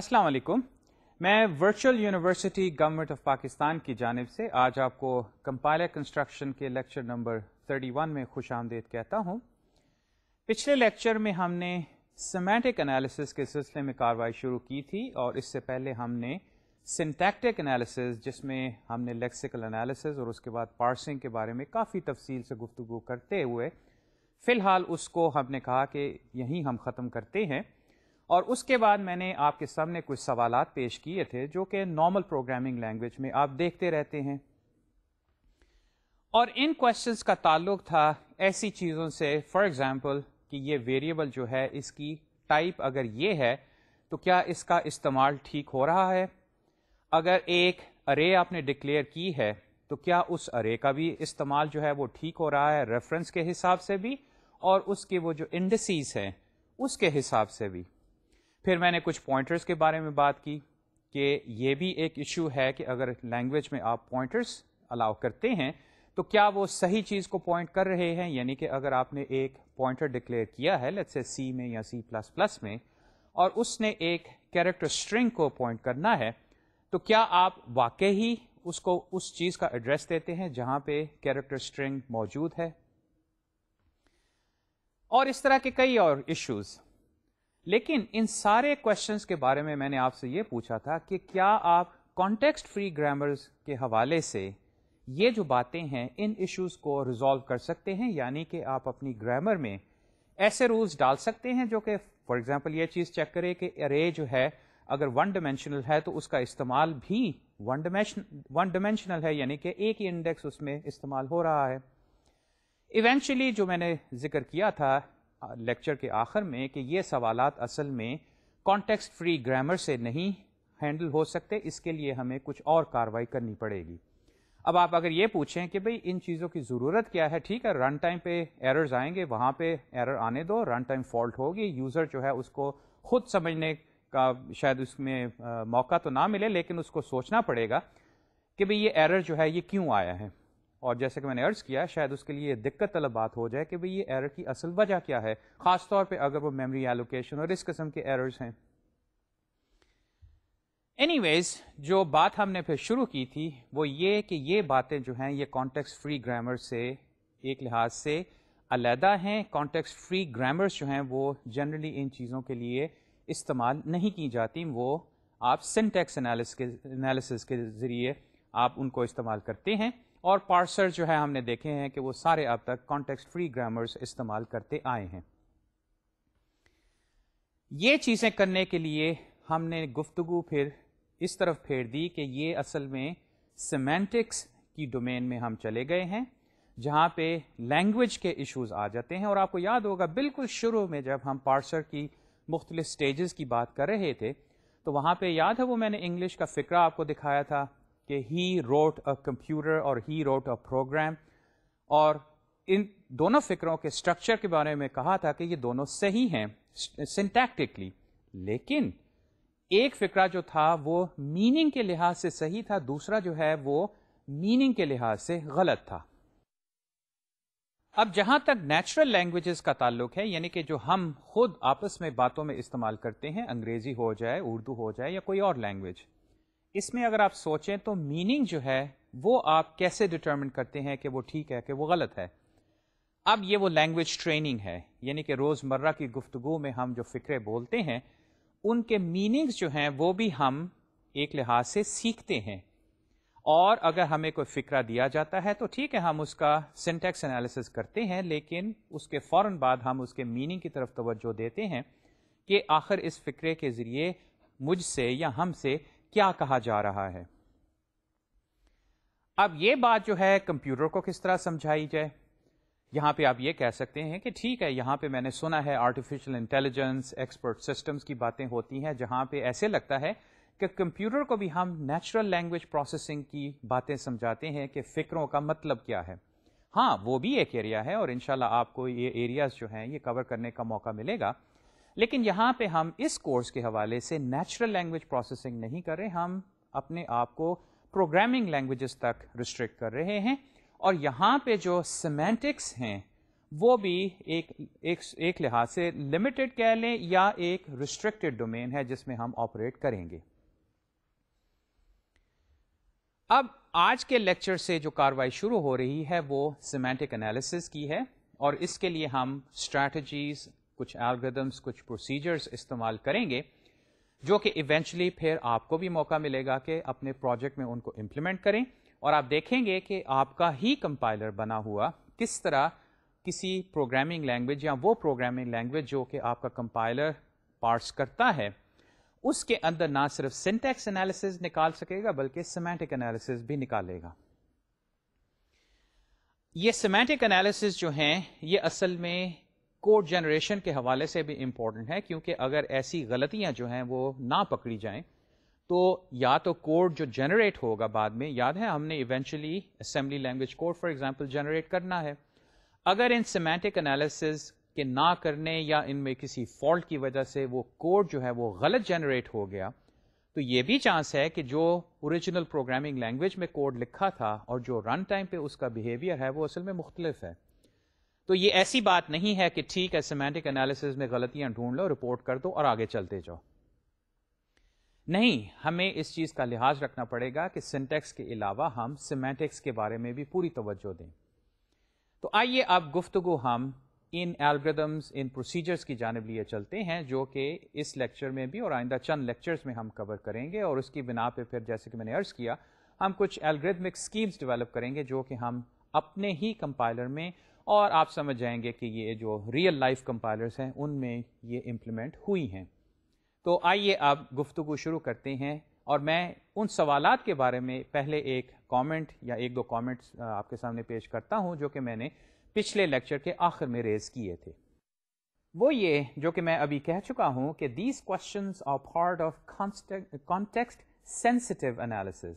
अस्सलाम वालेकुम मैं virtual university government of Pakistan की जानब से आज आपको कंपाइलर कंस्ट्रक्शन के लेक्चर नंबर 31 में खुश आमदेद कहता हूँ पिछले लेक्चर में हमने समेटिक एनालिसिस के सिलसिले में कार्रवाई शुरू की थी और इससे पहले हमने सिंटैक्टिक एनालिसिस जिसमें हमने लेक्सिकल एनालिसिस और उसके बाद पार्सिंग के बारे में काफ़ी तफसील से गुफ्तु करते हुए फ़िलहाल उसको हमने कहा कि यहीं हम ख़त्म करते हैं और उसके बाद मैंने आपके सामने कुछ सवाल पेश किए थे जो कि नॉर्मल प्रोग्रामिंग लैंग्वेज में आप देखते रहते हैं और इन क्वेश्चंस का ताल्लुक था ऐसी चीज़ों से फॉर एग्ज़ाम्पल कि ये वेरिएबल जो है इसकी टाइप अगर ये है तो क्या इसका इस्तेमाल ठीक हो रहा है अगर एक अरे आपने डिक्लेयर की है तो क्या उस अरे का भी इस्तेमाल जो है वो ठीक हो रहा है रेफरेंस के हिसाब से भी और उसके वो जो इंडसीज हैं उसके हिसाब से भी फिर मैंने कुछ पॉइंटर्स के बारे में बात की कि ये भी एक इशू है कि अगर लैंग्वेज में आप पॉइंटर्स अलाउ करते हैं तो क्या वो सही चीज़ को पॉइंट कर रहे हैं यानी कि अगर आपने एक पॉइंटर डिक्लेयर किया है लेट्स से सी में या सी प्लस प्लस में और उसने एक कैरेक्टर स्ट्रिंग को पॉइंट करना है तो क्या आप वाकई ही उसको उस चीज़ का एड्रेस देते हैं जहां पे कैरेक्टर स्ट्रिंग मौजूद है और इस तरह के कई और इश्यूज़ लेकिन इन सारे क्वेश्चंस के बारे में मैंने आपसे ये पूछा था कि क्या आप कॉन्टेक्स्ट फ्री ग्रामर्स के हवाले से ये जो बातें हैं इन इश्यूज को रिजॉल्व कर सकते हैं यानी कि आप अपनी ग्रामर में ऐसे रूल्स डाल सकते हैं जो कि फॉर एग्जांपल ये चीज़ चेक करें कि अरे जो है अगर वन डिमेंशनल है तो उसका इस्तेमाल भी वन डिमेंशन वन डिमेंशनल है यानी कि एक ही इंडेक्स उसमें इस्तेमाल हो रहा है इवेंचुअली जो मैंने जिक्र किया था लेक्चर के आखिर में कि ये सवालात असल में कॉन्टेक्स्ट फ्री ग्रामर से नहीं हैंडल हो सकते इसके लिए हमें कुछ और कार्रवाई करनी पड़ेगी अब आप अगर ये पूछें कि भाई इन चीज़ों की ज़रूरत क्या है ठीक है रन टाइम पे एरर्स आएंगे वहाँ पे एरर आने दो रन टाइम फॉल्ट होगी यूज़र जो है उसको खुद समझने का शायद उसमें आ, मौका तो ना मिले लेकिन उसको सोचना पड़ेगा कि भाई ये एरर जो है ये क्यों आया है और जैसे कि मैंने अर्ज़ किया शायद उसके लिए दिक्कत तलब बात हो जाए कि भाई ये एरर की असल वजह क्या है ख़ासतौर पर अगर वो मेमरी एलोकेशन और इस किस्म के एरर्स हैं एनीवेज जो बात हमने फिर शुरू की थी वो ये कि ये बातें जो हैं ये कॉन्टेक्स्ट फ्री ग्रामर से एक लिहाज से अलहदा हैं कॉन्टेक्स्ट फ्री ग्रामर्स जो हैं वो जनरली इन चीज़ों के लिए इस्तेमाल नहीं की जाती वो आप सिंटेक्स एनालिस के एनालिसिस के ज़रिए आप उनको इस्तेमाल करते हैं और पार्सर जो है हमने देखे हैं कि वो सारे अब तक कॉन्टेक्स्ट फ्री ग्रामर्स इस्तेमाल करते आए हैं ये चीज़ें करने के लिए हमने गुफ्तगु फिर इस तरफ फेर दी कि ये असल में सिमेंटिक्स की डोमेन में हम चले गए हैं जहाँ पे लैंग्वेज के इश्यूज आ जाते हैं और आपको याद होगा बिल्कुल शुरू में जब हम पार्सर की मुख्तलिफ स्टेजेस की बात कर रहे थे तो वहाँ पे याद है वो मैंने इंग्लिश का फ़िक्रा आपको दिखाया था कि ही रोट अ कंप्यूटर और ही रोट अ प्रोग्राम और इन दोनों फिक्रों के स्ट्रक्चर के बारे में कहा था कि ये दोनों सही हैं सिंटैक्टिकली लेकिन एक फिक्रा जो था वो मीनिंग के लिहाज से सही था दूसरा जो है वो मीनिंग के लिहाज से गलत था अब जहां तक नेचुरल लैंग्वेजेस का ताल्लुक है यानी कि जो हम खुद आपस में बातों में इस्तेमाल करते हैं अंग्रेजी हो जाए उर्दू हो जाए या कोई और लैंग्वेज इसमें अगर आप सोचें तो मीनिंग जो है वो आप कैसे डिटर्मिन करते हैं कि वो ठीक है कि वो गलत है अब ये वो लैंग्वेज ट्रेनिंग है यानी कि रोज़मर्रा की गुफ्तु में हम जो फ़िक्रे बोलते हैं उनके मीनिंग्स जो हैं वो भी हम एक लिहाज से सीखते हैं और अगर हमें कोई फ़िक्रा दिया जाता है तो ठीक है हम उसका सिंटेक्स एनालिसिस करते हैं लेकिन उसके फ़ौर बाद हम उसके मीनिंग की तरफ तवज्जो देते हैं कि आखिर इस फ़िक्रे के ज़रिए मुझसे या हमसे क्या कहा जा रहा है अब ये बात जो है कंप्यूटर को किस तरह समझाई जाए यहां पे आप ये कह सकते हैं कि ठीक है यहां पे मैंने सुना है आर्टिफिशियल इंटेलिजेंस एक्सपर्ट सिस्टम्स की बातें होती हैं जहां पे ऐसे लगता है कि कंप्यूटर को भी हम नेचुरल लैंग्वेज प्रोसेसिंग की बातें समझाते हैं कि फिक्रों का मतलब क्या है हाँ वो भी एक एरिया है और इनशाला आपको ये एरियाज जो हैं ये कवर करने का मौका मिलेगा लेकिन यहाँ पे हम इस कोर्स के हवाले से नेचुरल लैंग्वेज प्रोसेसिंग नहीं कर रहे हम अपने आप को प्रोग्रामिंग लैंग्वेजेस तक रिस्ट्रिक्ट कर रहे हैं और यहाँ पे जो सिमेंटिक्स हैं वो भी एक एक, एक लिहाज से लिमिटेड कह लें या एक रिस्ट्रिक्टेड डोमेन है जिसमें हम ऑपरेट करेंगे अब आज के लेक्चर से जो कार्रवाई शुरू हो रही है वो सिमेंटिक एनालिसिस की है और इसके लिए हम स्ट्रैटेजीज कुछ एल्गोरिदम्स कुछ प्रोसीजर्स इस्तेमाल करेंगे जो कि इवेंचुअली फिर आपको भी मौका मिलेगा कि अपने प्रोजेक्ट में उनको इम्प्लीमेंट करें और आप देखेंगे कि आपका ही कंपाइलर बना हुआ किस तरह किसी प्रोग्रामिंग लैंग्वेज या वो प्रोग्रामिंग लैंग्वेज जो कि आपका कंपाइलर पार्स करता है उसके अंदर ना सिर्फ सिंटैक्स एनालिसिस निकाल सकेगा बल्कि सिमेंटिक एनालिसिस भी निकालेगा ये सिमेंटिक एनालिसिस जो हैं ये असल में कोड जनरेशन के हवाले से भी इम्पोर्टेंट है क्योंकि अगर ऐसी गलतियां जो हैं वो ना पकड़ी जाएं तो या तो कोड जो जनरेट होगा बाद में याद है हमने eventually assembly language code for example generate करना है अगर इन सिमेंटिक एनालिसिस के ना करने या इनमें किसी फॉल्ट की वजह से वो कोड जो है वो गलत जनरेट हो गया तो ये भी चांस है कि जो ओरिजिनल प्रोग्रामिंग लैंग्वेज में कोड लिखा था और जो रन टाइम पे उसका बिहेवियर है वो असल में मुख्तलिफ है तो ये ऐसी बात नहीं है कि ठीक है सिमेंटिक एनालिसिस में गलतियां ढूंढ लो रिपोर्ट कर दो और आगे चलते जाओ नहीं हमें इस चीज का लिहाज रखना पड़ेगा कि सिंटेक्स के अलावा हम सिमेंटिक्स के बारे में भी पूरी तवज्जो दें तो आइए अब गुफ्तगु हम इन एल्ग्रदम्स इन प्रोसीजर्स की जानब लिए चलते हैं जो कि इस लेक्चर में भी और आइंदा चंद लेक्चर्स में हम कवर करेंगे और उसकी बिना पे फिर जैसे कि मैंने अर्ज़ किया हम कुछ एल्ग्रेदमिक स्कीम्स डेवलप करेंगे जो कि हम अपने ही कंपाइलर में और आप समझ जाएंगे कि ये जो रियल लाइफ कंपाइलर्स हैं उनमें ये इम्प्लीमेंट हुई हैं तो आइए आप गुफ्तु शुरू करते हैं और मैं उन सवाल के बारे में पहले एक कमेंट या एक दो कमेंट्स आपके सामने पेश करता हूं जो कि मैंने पिछले लेक्चर के आखिर में रेज किए थे वो ये जो कि मैं अभी कह चुका हूं कि these question are part of context sensitive analysis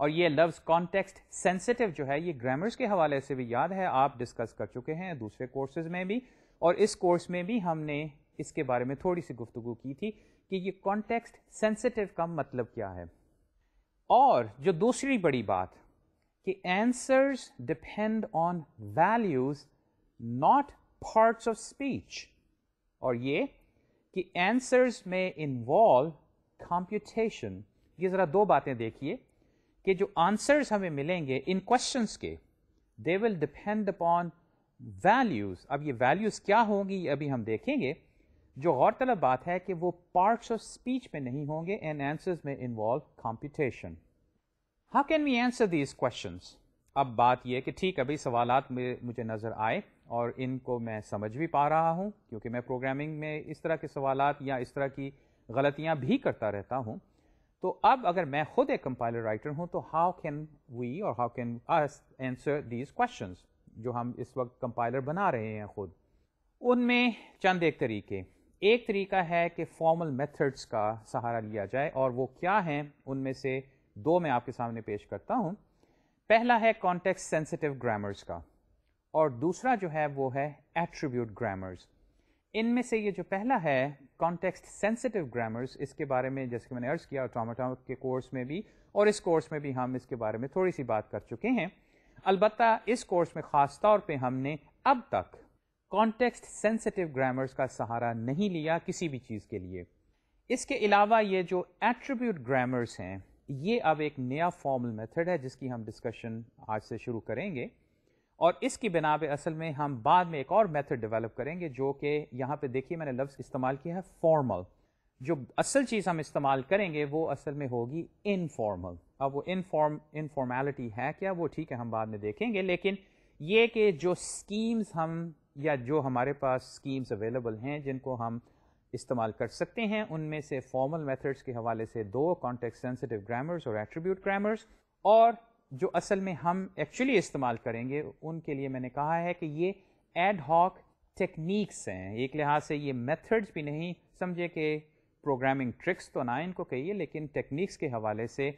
और ये लफ्ज कॉन्टेक्स्ट सेंसिटिव जो है ये ग्रामर्स के हवाले से भी याद है आप डिस्कस कर चुके हैं दूसरे कोर्सेज में भी और इस कोर्स में भी हमने इसके बारे में थोड़ी सी गुफ्तु की थी कि ये कॉन्टेक्स्ट सेंसिटिव का मतलब क्या है और जो दूसरी बड़ी बात कि answers depend on values not parts of speech और ये कि आंसर्स में इन्वॉल्व कॉम्प्यूटेशन ये ज़रा दो बातें देखिए कि जो आंसर्स हमें मिलेंगे इन क्वेश्चंस के they will depend upon values अब ये वैल्यूज़ क्या होंगी ये अभी हम देखेंगे जो गौरतलब बात है कि वो पार्ट्स ऑफ स्पीच में नहीं होंगे एंड आंसर्स में involve competition how can we answer these question अब बात यह कि ठीक अभी सवाल मुझे नज़र आए और इनको मैं समझ भी पा रहा हूँ क्योंकि मैं प्रोग्रामिंग में इस तरह के सवाल या इस तरह की गलतियाँ भी करता रहता हूँ तो अब अगर मैं खुद एक कंपाइलर राइटर हूँ तो हाउ कैन वी और how can us answer these question जो हम इस वक्त कंपाइलर बना रहे हैं खुद उनमें चंद एक तरीके एक तरीका है कि फॉर्मल मेथड्स का सहारा लिया जाए और वो क्या हैं उनमें से दो मैं आपके सामने पेश करता हूँ पहला है कॉन्टेक्स्ट सेंसिटिव ग्रामर्स का और दूसरा जो है वो है एट्रीब्यूट ग्रामर्स इनमें से ये जो पहला है कॉन्टेक्स्ट सेंसिटिव ग्रामर्स इसके बारे में जैसे कि मैंने अर्ज किया ऑटोमेटा के कोर्स में भी और इस कोर्स में भी हम इसके बारे में थोड़ी सी बात कर चुके हैं अलबत्ता इस कोर्स में ख़ास तौर पे हमने अब तक कॉन्टेक्स्ट सेंसिटिव ग्रामर्स का सहारा नहीं लिया किसी भी चीज़ के लिए इसके अलावा ये जो एट्रीब्यूट ग्रामर्स हैं ये अब एक नया फॉर्मल मेथड है जिसकी हम डिस्कशन आज से शुरू करेंगे और इसकी बिना पे असल में हम बाद में एक और मेथड डेवलप करेंगे जो कि यहाँ पे देखिए मैंने लफ्ज़ इस्तेमाल किया है फॉर्मल जो असल चीज़ हम इस्तेमाल करेंगे वो असल में होगी इनफॉर्मल अब वो इनफॉर्म इनफॉर्मेलिटी है क्या वो ठीक है हम बाद में देखेंगे लेकिन ये कि जो स्कीम्स हम या जो हमारे पास स्कीम्स अवेलेबल हैं जिनको हम इस्तेमाल कर सकते हैं उनमें से फॉर्मल मेथड्स के हवाले से दो कॉन्टेक्स्ट सेंसिटिव ग्रामर्स और एट्रीब्यूट ग्रामर्स और जो असल में हम एक्चुअली इस्तेमाल करेंगे उनके लिए मैंने कहा है कि ये एड हॉक टेक्निक्स हैं एक लिहाज से ये मेथड्स भी नहीं समझे कि प्रोग्रामिंग ट्रिक्स तो ना इनको कहिए लेकिन टेक्निक्स के हवाले से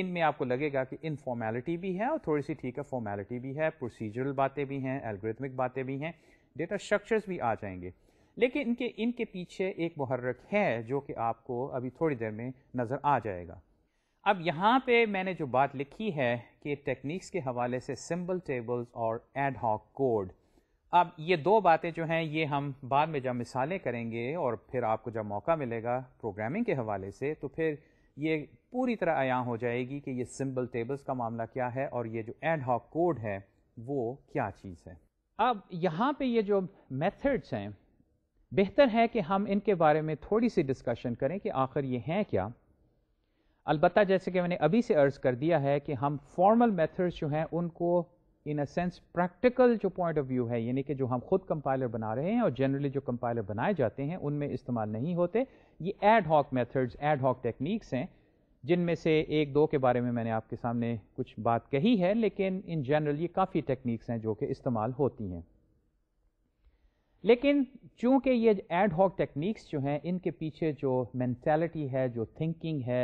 इनमें आपको लगेगा कि इनफॉर्मेलिटी भी है और थोड़ी सी ठीक है फॉर्मेलिटी भी है प्रोसीजरल बातें भी हैं एल्गोरिथमिक बातें भी हैं डेटा स्ट्रक्चर्स भी आ जाएंगे लेकिन इनके इनके पीछे एक मुहर्रक है जो कि आपको अभी थोड़ी देर में नज़र आ जाएगा अब यहाँ पे मैंने जो बात लिखी है कि टेक्निक्स के हवाले से सिंबल टेबल्स और एड हॉक कोड अब ये दो बातें जो हैं ये हम बाद में जब मिसालें करेंगे और फिर आपको जब मौका मिलेगा प्रोग्रामिंग के हवाले से तो फिर ये पूरी तरह आया हो जाएगी कि ये सिंबल टेबल्स का मामला क्या है और ये जो एड हॉक कोड है वो क्या चीज़ है अब यहाँ पर ये जो मैथड्स हैं बेहतर है कि हम इनके बारे में थोड़ी सी डिस्कशन करें कि आखिर ये हैं क्या अलबत् जैसे कि मैंने अभी से अर्ज़ कर दिया है कि हम फॉर्मल मेथड्स जो हैं उनको इन अ सेंस प्रैक्टिकल जो पॉइंट ऑफ व्यू है यानी कि जो हम खुद कंपाइलर बना रहे हैं और जनरली जो कंपाइलर बनाए जाते हैं उनमें इस्तेमाल नहीं होते ये ad hoc methods ad hoc techniques हैं जिनमें से एक दो के बारे में मैंने आपके सामने कुछ बात कही है लेकिन इन जनरल ये काफ़ी टेक्निक्स हैं जो कि इस्तेमाल होती हैं लेकिन चूंकि ये एड हॉक टेक्निक्स जो हैं इनके पीछे जो मैंटेलिटी है जो थिंकिंग है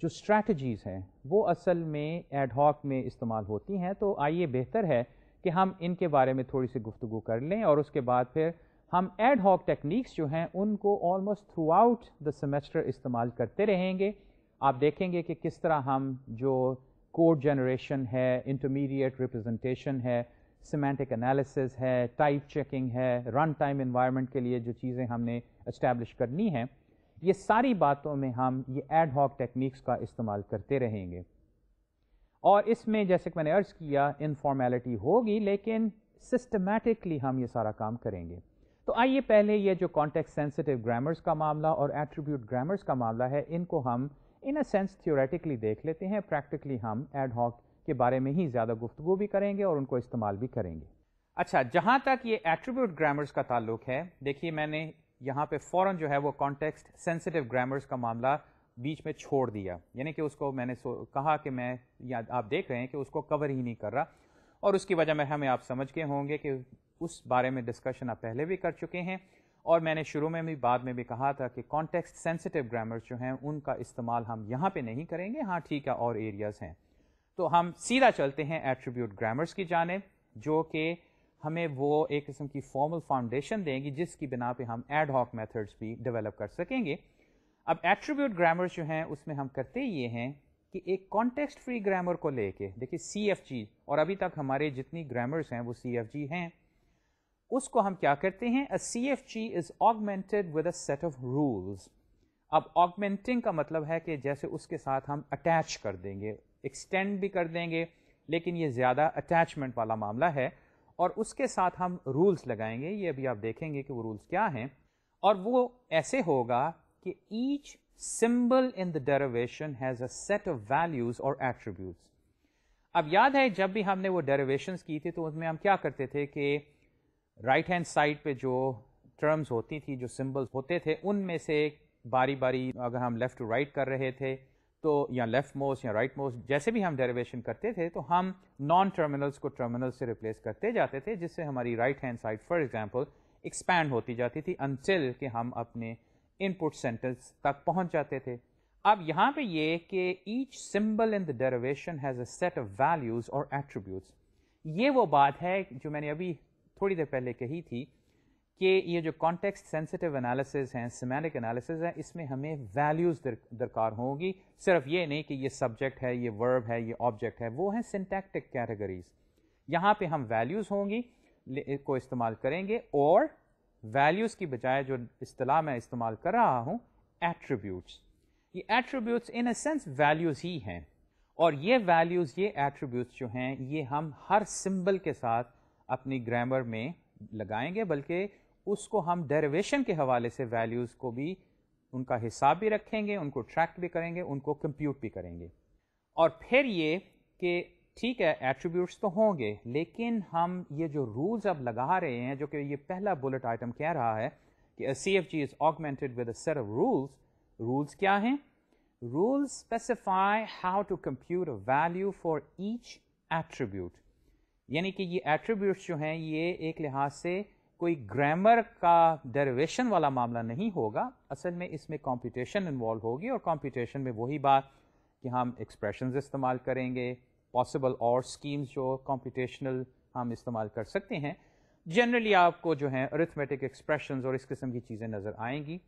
जो स्ट्रैटेजीज़ हैं वो असल में एडहॉक में इस्तेमाल होती हैं तो आइए बेहतर है कि हम इनके बारे में थोड़ी सी गुफ्तु कर लें और उसके बाद फिर हम एडहॉक टेक्निक्स जो हैं उनको almost throughout the semester इस्तेमाल करते रहेंगे आप देखेंगे कि किस तरह हम जो कोड जनरेशन है इंटरमीडिएट रिप्रेजेंटेशन है सिमेंटिक एनालिसिस है टाइप चेकिंग है रन टाइम इन्वायरमेंट के लिए जो चीज़ें हमने इस्टेब्लिश करनी हैं ये सारी बातों में हम ये एड हॉक टेक्निक्स का इस्तेमाल करते रहेंगे और इसमें जैसे कि मैंने अर्ज किया इनफॉर्मेलिटी होगी लेकिन सिस्टमेटिकली हम ये सारा काम करेंगे तो आइए पहले ये जो कॉन्टेक्ट सेंसिटिव ग्रामर्स का मामला और एट्रीब्यूट ग्रामर्स का मामला है इनको हम इन अ सेंस थियोरेटिकली देख लेते हैं प्रैक्टिकली हम एड हॉक के बारे में ही ज़्यादा गुफ्तु भी करेंगे और उनको इस्तेमाल भी करेंगे अच्छा जहाँ तक ये एट्रीब्यूट ग्रामर्स का ताल्लुक है देखिए मैंने यहाँ पे फ़ौरन जो है वो कॉन्टेक्स्ट सेंसिटिव ग्रामर्स का मामला बीच में छोड़ दिया यानी कि उसको मैंने कहा कि मैं या आप देख रहे हैं कि उसको कवर ही नहीं कर रहा और उसकी वजह में हमें आप समझ गए होंगे कि उस बारे में डिस्कशन आप पहले भी कर चुके हैं और मैंने शुरू में भी बाद में भी कहा था कि कॉन्टेक्स्ट सेंसिटिव ग्रामर्स जो हैं उनका इस्तेमाल हम यहाँ पे नहीं करेंगे हाँ ठीक है और एरियाज़ हैं तो हम सीधा चलते हैं एट्रीब्यूट ग्रामर्स की जानब जो कि हमें वो एक किस्म की फॉर्मल फाउंडेशन देंगी जिसकी बिना पे हम एड हॉक मेथड्स भी डेवलप कर सकेंगे अब एट्रीब्यूट ग्रामर जो हैं उसमें हम करते ये हैं कि एक कॉन्टेक्स्ट फ्री ग्रामर को लेके देखिए सी एफ जी और अभी तक हमारे जितनी ग्रामर्स हैं वो सी एफ जी हैं उसको हम क्या करते हैं a C F G is augmented with a set of rules अब ऑगमेंटिंग का मतलब है कि जैसे उसके साथ हम अटैच कर देंगे एक्सटेंड भी कर देंगे लेकिन ये ज़्यादा अटैचमेंट वाला मामला है और उसके साथ हम रूल्स लगाएंगे ये अभी आप देखेंगे कि वो रूल्स क्या हैं और वो ऐसे होगा कि each symbol in the derivation has a set of values और एट्रीब्यूट्स अब याद है जब भी हमने वो डेरिवेशंस की थी तो उसमें हम क्या करते थे कि राइट हैंड साइड पे जो टर्म्स होती थी जो सिंबल्स होते थे उनमें से बारी बारी अगर हम लेफ़्ट टू राइट कर रहे थे तो या लेफ़्ट मोस्ट या राइट मोस्ट जैसे भी हम डेरिवेशन करते थे तो हम नॉन टर्मिनल्स को टर्मिनल से रिप्लेस करते जाते थे जिससे हमारी right hand side for example expand होती जाती थी अनटिल के हम अपने इनपुट सेंटेंस तक पहुंच जाते थे अब यहाँ पे ये कि each symbol in the derivation has a set of values और एट्रीब्यूट्स ये वो बात है जो मैंने अभी थोड़ी देर पहले कही थी कि ये जो कॉन्टेक्स्ट सेंसिटिव एनालिसिस हैं सिमेटिक एनालिसिस है इसमें हमें वैल्यूज़ दरकार होंगी सिर्फ ये नहीं कि ये सब्जेक्ट है ये वर्ब है ये ऑब्जेक्ट है वो है सिंटैक्टिक कैटेगरीज यहाँ पे हम वैल्यूज़ होंगी को इस्तेमाल करेंगे और वैल्यूज़ की बजाय जो अतलाह मैं इस्तेमाल कर रहा हूँ एट्रीब्यूट्स ये attributes in a sense values ही हैं और ये वैल्यूज़ ये एट्रीब्यूट्स जो हैं ये हम हर सिंबल के साथ अपनी ग्रामर में लगाएंगे बल्कि उसको हम डेरिवेशन के हवाले से वैल्यूज़ को भी उनका हिसाब भी रखेंगे उनको ट्रैक भी करेंगे उनको कंप्यूट भी करेंगे और फिर ये कि ठीक है एट्रीब्यूट्स तो होंगे लेकिन हम ये जो रूल्स अब लगा रहे हैं जो कि ये पहला बुलेट आइटम कह रहा है कि C F G is augmented with set of rules rules क्या हैं rules specify how to compute value for each attribute यानी कि ये एट्रीब्यूट्स जो हैं ये एक लिहाज से कोई ग्रामर का डेरिवेशन वाला मामला नहीं होगा असल में इसमें कॉम्पिटिशन इन्वॉल्व होगी और कॉम्पिटिशन में वही बात कि हम एक्सप्रेशन इस्तेमाल करेंगे पॉसिबल और स्कीम्स जो कॉम्पिटिशनल हम इस्तेमाल कर सकते हैं जनरली आपको जो है अरिथमेटिक एक्सप्रेशन और इस किस्म की चीज़ें नज़र आएंगी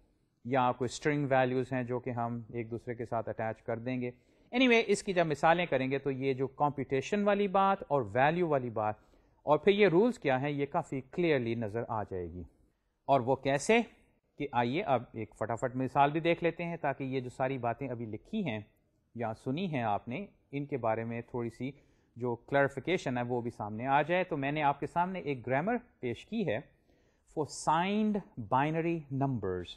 या आपको स्ट्रिंग वैल्यूज़ हैं जो कि हम एक दूसरे के साथ अटैच कर देंगे एनीवे anyway, इसकी जब मिसालें करेंगे तो ये जो कॉम्पिटिशन वाली बात और वैल्यू वाली बात और फिर ये रूल्स क्या है ये काफ़ी क्लियरली नज़र आ जाएगी और वो कैसे कि आइए अब एक फटाफट मिसाल भी देख लेते हैं ताकि ये जो सारी बातें अभी लिखी हैं या सुनी हैं आपने इनके बारे में थोड़ी सी जो क्लरिफिकेशन है वो भी सामने आ जाए तो मैंने आपके सामने एक ग्रामर पेश की है फो साइंड बाइनरी नंबर्स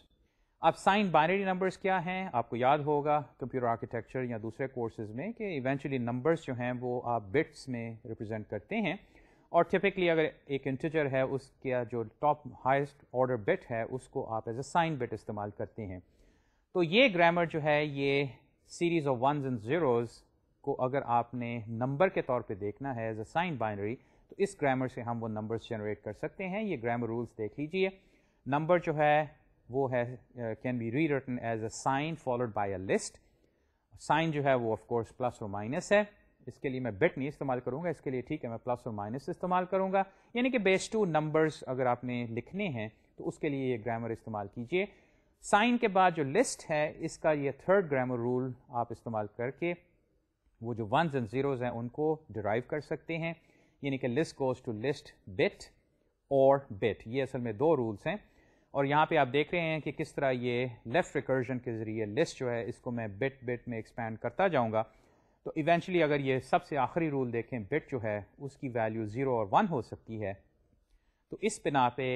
अब साइन बाइनरी नंबर्स क्या हैं आपको याद होगा कंप्यूटर आर्किटेक्चर या दूसरे कोर्सेज में कि इवेंचुअली नंबर्स जो हैं वो आप बिट्स में रिप्रेजेंट करते हैं और टिपिकली अगर एक इंटीजर है उसके जो टॉप हाइस्ट ऑर्डर बिट है उसको आप एज अ साइन बिट इस्तेमाल करते हैं तो ये ग्रामर जो है ये series of ones and zeros को अगर आपने नंबर के तौर पे देखना है एज अ साइन बाइनरी तो इस ग्रामर से हम वो नंबर्स जनरेट कर सकते हैं ये ग्रामर रूल्स देख लीजिए नंबर जो है वो है can be rewritten as a sign followed by a list sign जो है वो ऑफकोर्स प्लस और माइनस है इसके लिए मैं बेट नहीं इस्तेमाल करूंगा इसके लिए ठीक है मैं प्लस और माइनस इस्तेमाल करूंगा यानी कि बेस टू नंबर्स अगर आपने लिखने हैं तो उसके लिए ये ग्रामर इस्तेमाल कीजिए साइन के बाद जो लिस्ट है इसका ये थर्ड ग्रामर रूल आप इस्तेमाल करके वो जो वन एंड ज़ीरोज़ हैं उनको डिराइव कर सकते हैं यानी कि list goes to list bit और बिट ये असल में दो रूल्स हैं और यहाँ पे आप देख रहे हैं कि किस तरह ये लेफ़्ट रिकर्जन के ज़रिए लिस्ट जो है इसको मैं बिट बिट में एक्सपैंड करता जाऊँगा तो इवेंचुअली अगर ये सबसे आखिरी रूल देखें बिट जो है उसकी वैल्यू ज़ीरो और वन हो सकती है तो इस बिना पे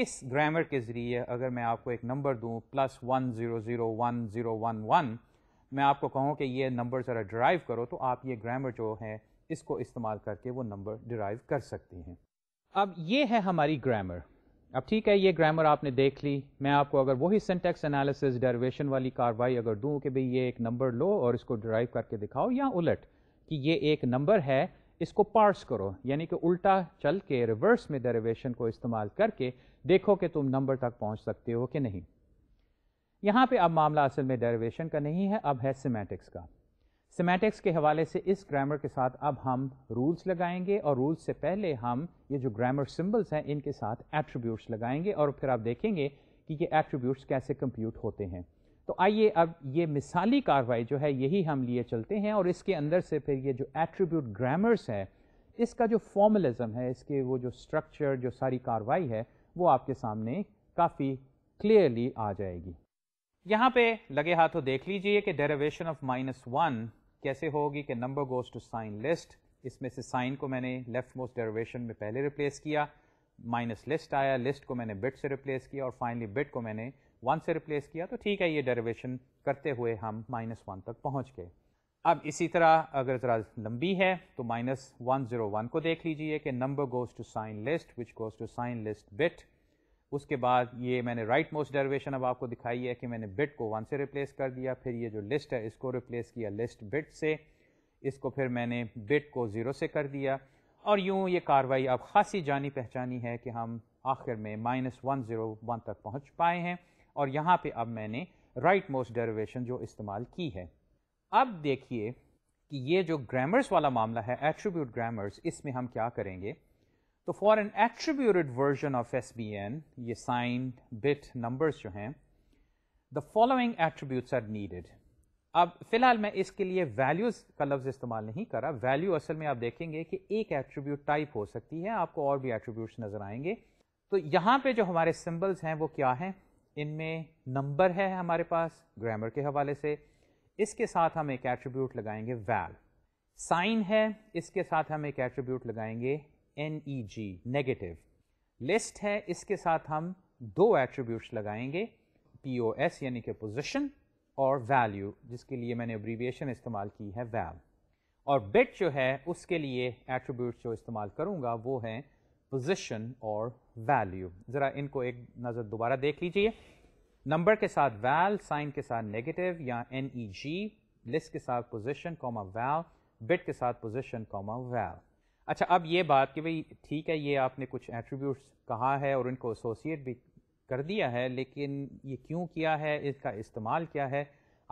इस ग्रामर के ज़रिए अगर मैं आपको एक नंबर दूँ plus one zero zero one zero one one मैं आपको कहूँ कि ये नंबर ज़रा ड्राइव करो तो आप ये ग्रामर जो है इसको इस्तेमाल करके वो नंबर ड्राइव कर सकती हैं अब ये है हमारी ग्रामर अब ठीक है ये ग्रामर आपने देख ली मैं आपको अगर वही सिंटेक्स एनालिसिस डेरिवेशन वाली कार्रवाई अगर दूं कि भाई ये एक नंबर लो और इसको ड्राइव करके दिखाओ या उलट कि ये एक नंबर है इसको पार्स करो यानी कि उल्टा चल के रिवर्स में डेरिवेशन को इस्तेमाल करके देखो कि तुम नंबर तक पहुंच सकते हो कि नहीं यहाँ पे अब मामला असल में डेरिवेशन का नहीं है अब है सीमेटिक्स का सेमेटिक्स के हवाले से इस ग्रामर के साथ अब हम रूल्स लगाएंगे और रूल्स से पहले हम ये जो ग्रामर सिम्बल्स हैं इनके साथ एट्रीब्यूट्स लगाएंगे और फिर आप देखेंगे कि ये एट्रीब्यूट्स कैसे कंप्यूट होते हैं तो आइए अब ये मिसाली कार्रवाई जो है यही हम लिए चलते हैं और इसके अंदर से फिर ये जो एट्रीब्यूट ग्रामर्स है इसका जो फॉर्मलिज़म है इसके वो जो स्ट्रक्चर जो सारी कार्रवाई है वो आपके सामने काफ़ी क्लियरली आ जाएगी यहाँ पे लगे हाथों देख लीजिए कि डेरिवेशन ऑफ माइनस वन कैसे होगी कि number goes to sign list इसमें से साइन को मैंने लेफ्ट मोस्ट डेरिवेशन में पहले रिप्लेस किया माइनस लिस्ट आया लिस्ट को मैंने बिट से रिप्लेस किया और फाइनली बिट को मैंने वन से रिप्लेस किया तो ठीक है ये डेरिवेशन करते हुए हम माइनस वन तक पहुँच गए अब इसी तरह अगर ज़रा लंबी है तो माइनस वन ज़ीरो वन को देख लीजिए कि number goes to sign list which goes to sign list bit उसके बाद ये मैंने राइट मोस्ट डेरिवेशन अब आपको दिखाई है कि मैंने बिट को वन से रिप्लेस कर दिया फिर ये जो लिस्ट है इसको रिप्लेस किया लिस्ट बिट से इसको फिर मैंने बिट को ज़ीरो से कर दिया और यूँ ये कार्रवाई अब खासी जानी पहचानी है कि हम आखिर में माइनस वन ज़ीरो वन तक पहुँच पाए हैं और यहाँ पर अब मैंने राइट मोस्ट डेरिवेशन जो इस्तेमाल की है अब देखिए कि ये जो ग्रामर्स वाला मामला है एट्रीब्यूट ग्रामर्स इसमें हम क्या करेंगे तो for an attributed version of S B N ये साइन बिट नंबर्स जो हैं the following attributes are needed अब फिलहाल मैं इसके लिए वैल्यूज का लफ्ज इस्तेमाल नहीं कर रहा वैल्यू असल में आप देखेंगे कि एक एट्रीब्यूट टाइप हो सकती है आपको और भी एट्रीब्यूट्स नजर आएंगे तो यहाँ पे जो हमारे सिम्बल्स हैं वो क्या हैं इनमें नंबर है हमारे पास ग्रामर के हवाले से इसके साथ हम एक एट्रीब्यूट लगाएंगे वैल साइन है इसके साथ हम एक एट्रीब्यूट लगाएंगे N E G negative list है इसके साथ हम दो एट्रीब्यूट्स लगाएंगे पी ओ एस यानी कि पोजिशन और वैल्यू जिसके लिए मैंने अब्रीविएशन इस्तेमाल की है वैल और बिट जो है उसके लिए एट्रीब्यूट जो इस्तेमाल करूँगा वो है पोजिशन और वैल्यू ज़रा इनको एक नज़र दोबारा देख लीजिए नंबर के साथ वैल साइन के साथ नेगेटिव या एन ई जी लिस्ट के साथ पोजिशन कॉमा वैल बिट के साथ पोजिशन कॉमा वैल अच्छा अब ये बात कि भाई ठीक है ये आपने कुछ एट्रीब्यूट्स कहा है और इनको एसोसिएट भी कर दिया है लेकिन ये क्यों किया है इसका इस्तेमाल क्या है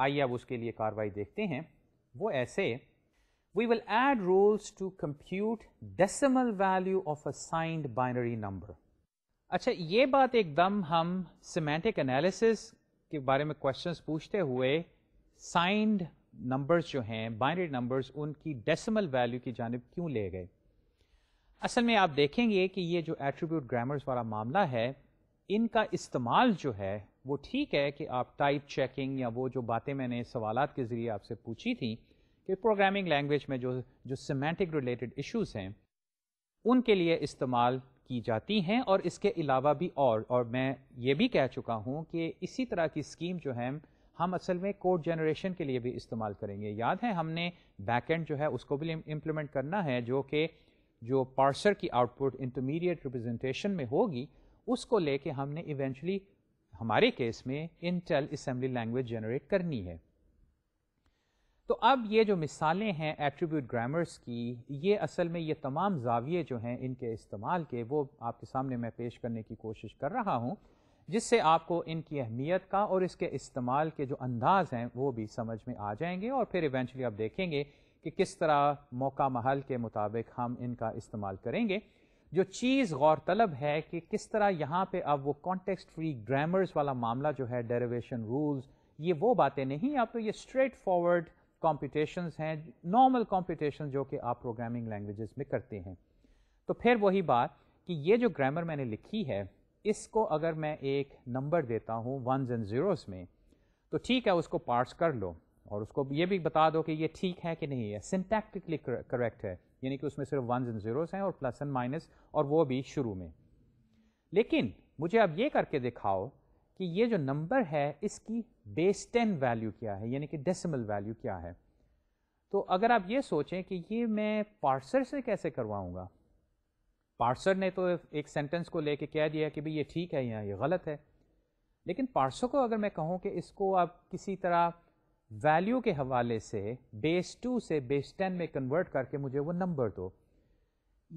आइए अब उसके लिए कार्रवाई देखते हैं वो ऐसे we will add rules to compute decimal value of a signed binary number अच्छा ये बात एकदम हम सीमेटिक analysis के बारे में क्वेश्चन पूछते हुए signed नंबर्स जो हैं बाइनरी नंबर्स उनकी डेसिमल वैल्यू की जानब क्यों ले गए असल में आप देखेंगे कि ये जो एट्रीब्यूट ग्रामर्स वाला मामला है इनका इस्तेमाल जो है वो ठीक है कि आप टाइप चेकिंग या वो जो बातें मैंने सवाल के ज़रिए आपसे पूछी थी कि प्रोग्रामिंग लैंग्वेज में जो जो सिमेंटिक रिलेटेड इश्यूज हैं उनके लिए इस्तेमाल की जाती हैं और इसके अलावा भी और और मैं ये भी कह चुका हूँ कि इसी तरह की स्कीम जो है हम असल में कोड जनरेशन के लिए भी इस्तेमाल करेंगे याद है हमने बैकएंड जो है उसको भी इम्प्लीमेंट करना है जो कि जो पार्सर की आउटपुट इंटरमीडिएट रिप्रेजेंटेशन में होगी उसको लेके हमने इवेंचुअली हमारे केस में इंटेल असेंबली लैंग्वेज जनरेट करनी है तो अब ये जो मिसालें हैं एट्रीब्यूट ग्रामर्स की ये असल में ये तमाम जाविये जो हैं इनके इस्तेमाल के वो आपके सामने मैं पेश करने की कोशिश कर रहा हूँ जिससे आपको इनकी अहमियत का और इसके इस्तेमाल के जो अंदाज हैं वो भी समझ में आ जाएंगे और फिर इवेंचुअली आप देखेंगे कि किस तरह मौका महल के मुताबिक हम इनका इस्तेमाल करेंगे जो चीज़ गौर तलब है कि किस तरह यहाँ पे अब वो कॉन्टेक्स्ट फ्री ग्रामर्स वाला मामला जो है डेरिवेशन रूल्स ये वो बातें नहीं आप तो ये स्ट्रेट फॉरवर्ड कॉम्पिटिशन्स हैं नॉर्मल कॉम्पिटिशन जो कि आप प्रोग्रामिंग लैंग्वेजेस में करते हैं तो फिर वही बात कि ये जो ग्रामर मैंने लिखी है इसको अगर मैं एक नंबर देता हूँ वंस एंड ज़ीरोस में तो ठीक है उसको पार्स कर लो और उसको ये भी बता दो कि ये ठीक है कि नहीं है सिंटैक्टिकली करेक्ट है यानी कि उसमें सिर्फ वंस एंड ज़ीरोस हैं और प्लस एंड माइनस और वो भी शुरू में लेकिन मुझे अब ये करके दिखाओ कि ये जो नंबर है इसकी बेस टेन वैल्यू क्या है यानी कि डेसिमल वैल्यू क्या है तो अगर आप ये सोचें कि ये मैं पार्सर से कैसे करवाऊँगा पार्सर ने तो एक सेंटेंस को लेके कह दिया कि भाई ये ठीक है या ये गलत है लेकिन पार्सर को अगर मैं कहूँ कि इसको आप किसी तरह वैल्यू के हवाले से बेस टू से बेस टेन में कन्वर्ट करके मुझे वो नंबर दो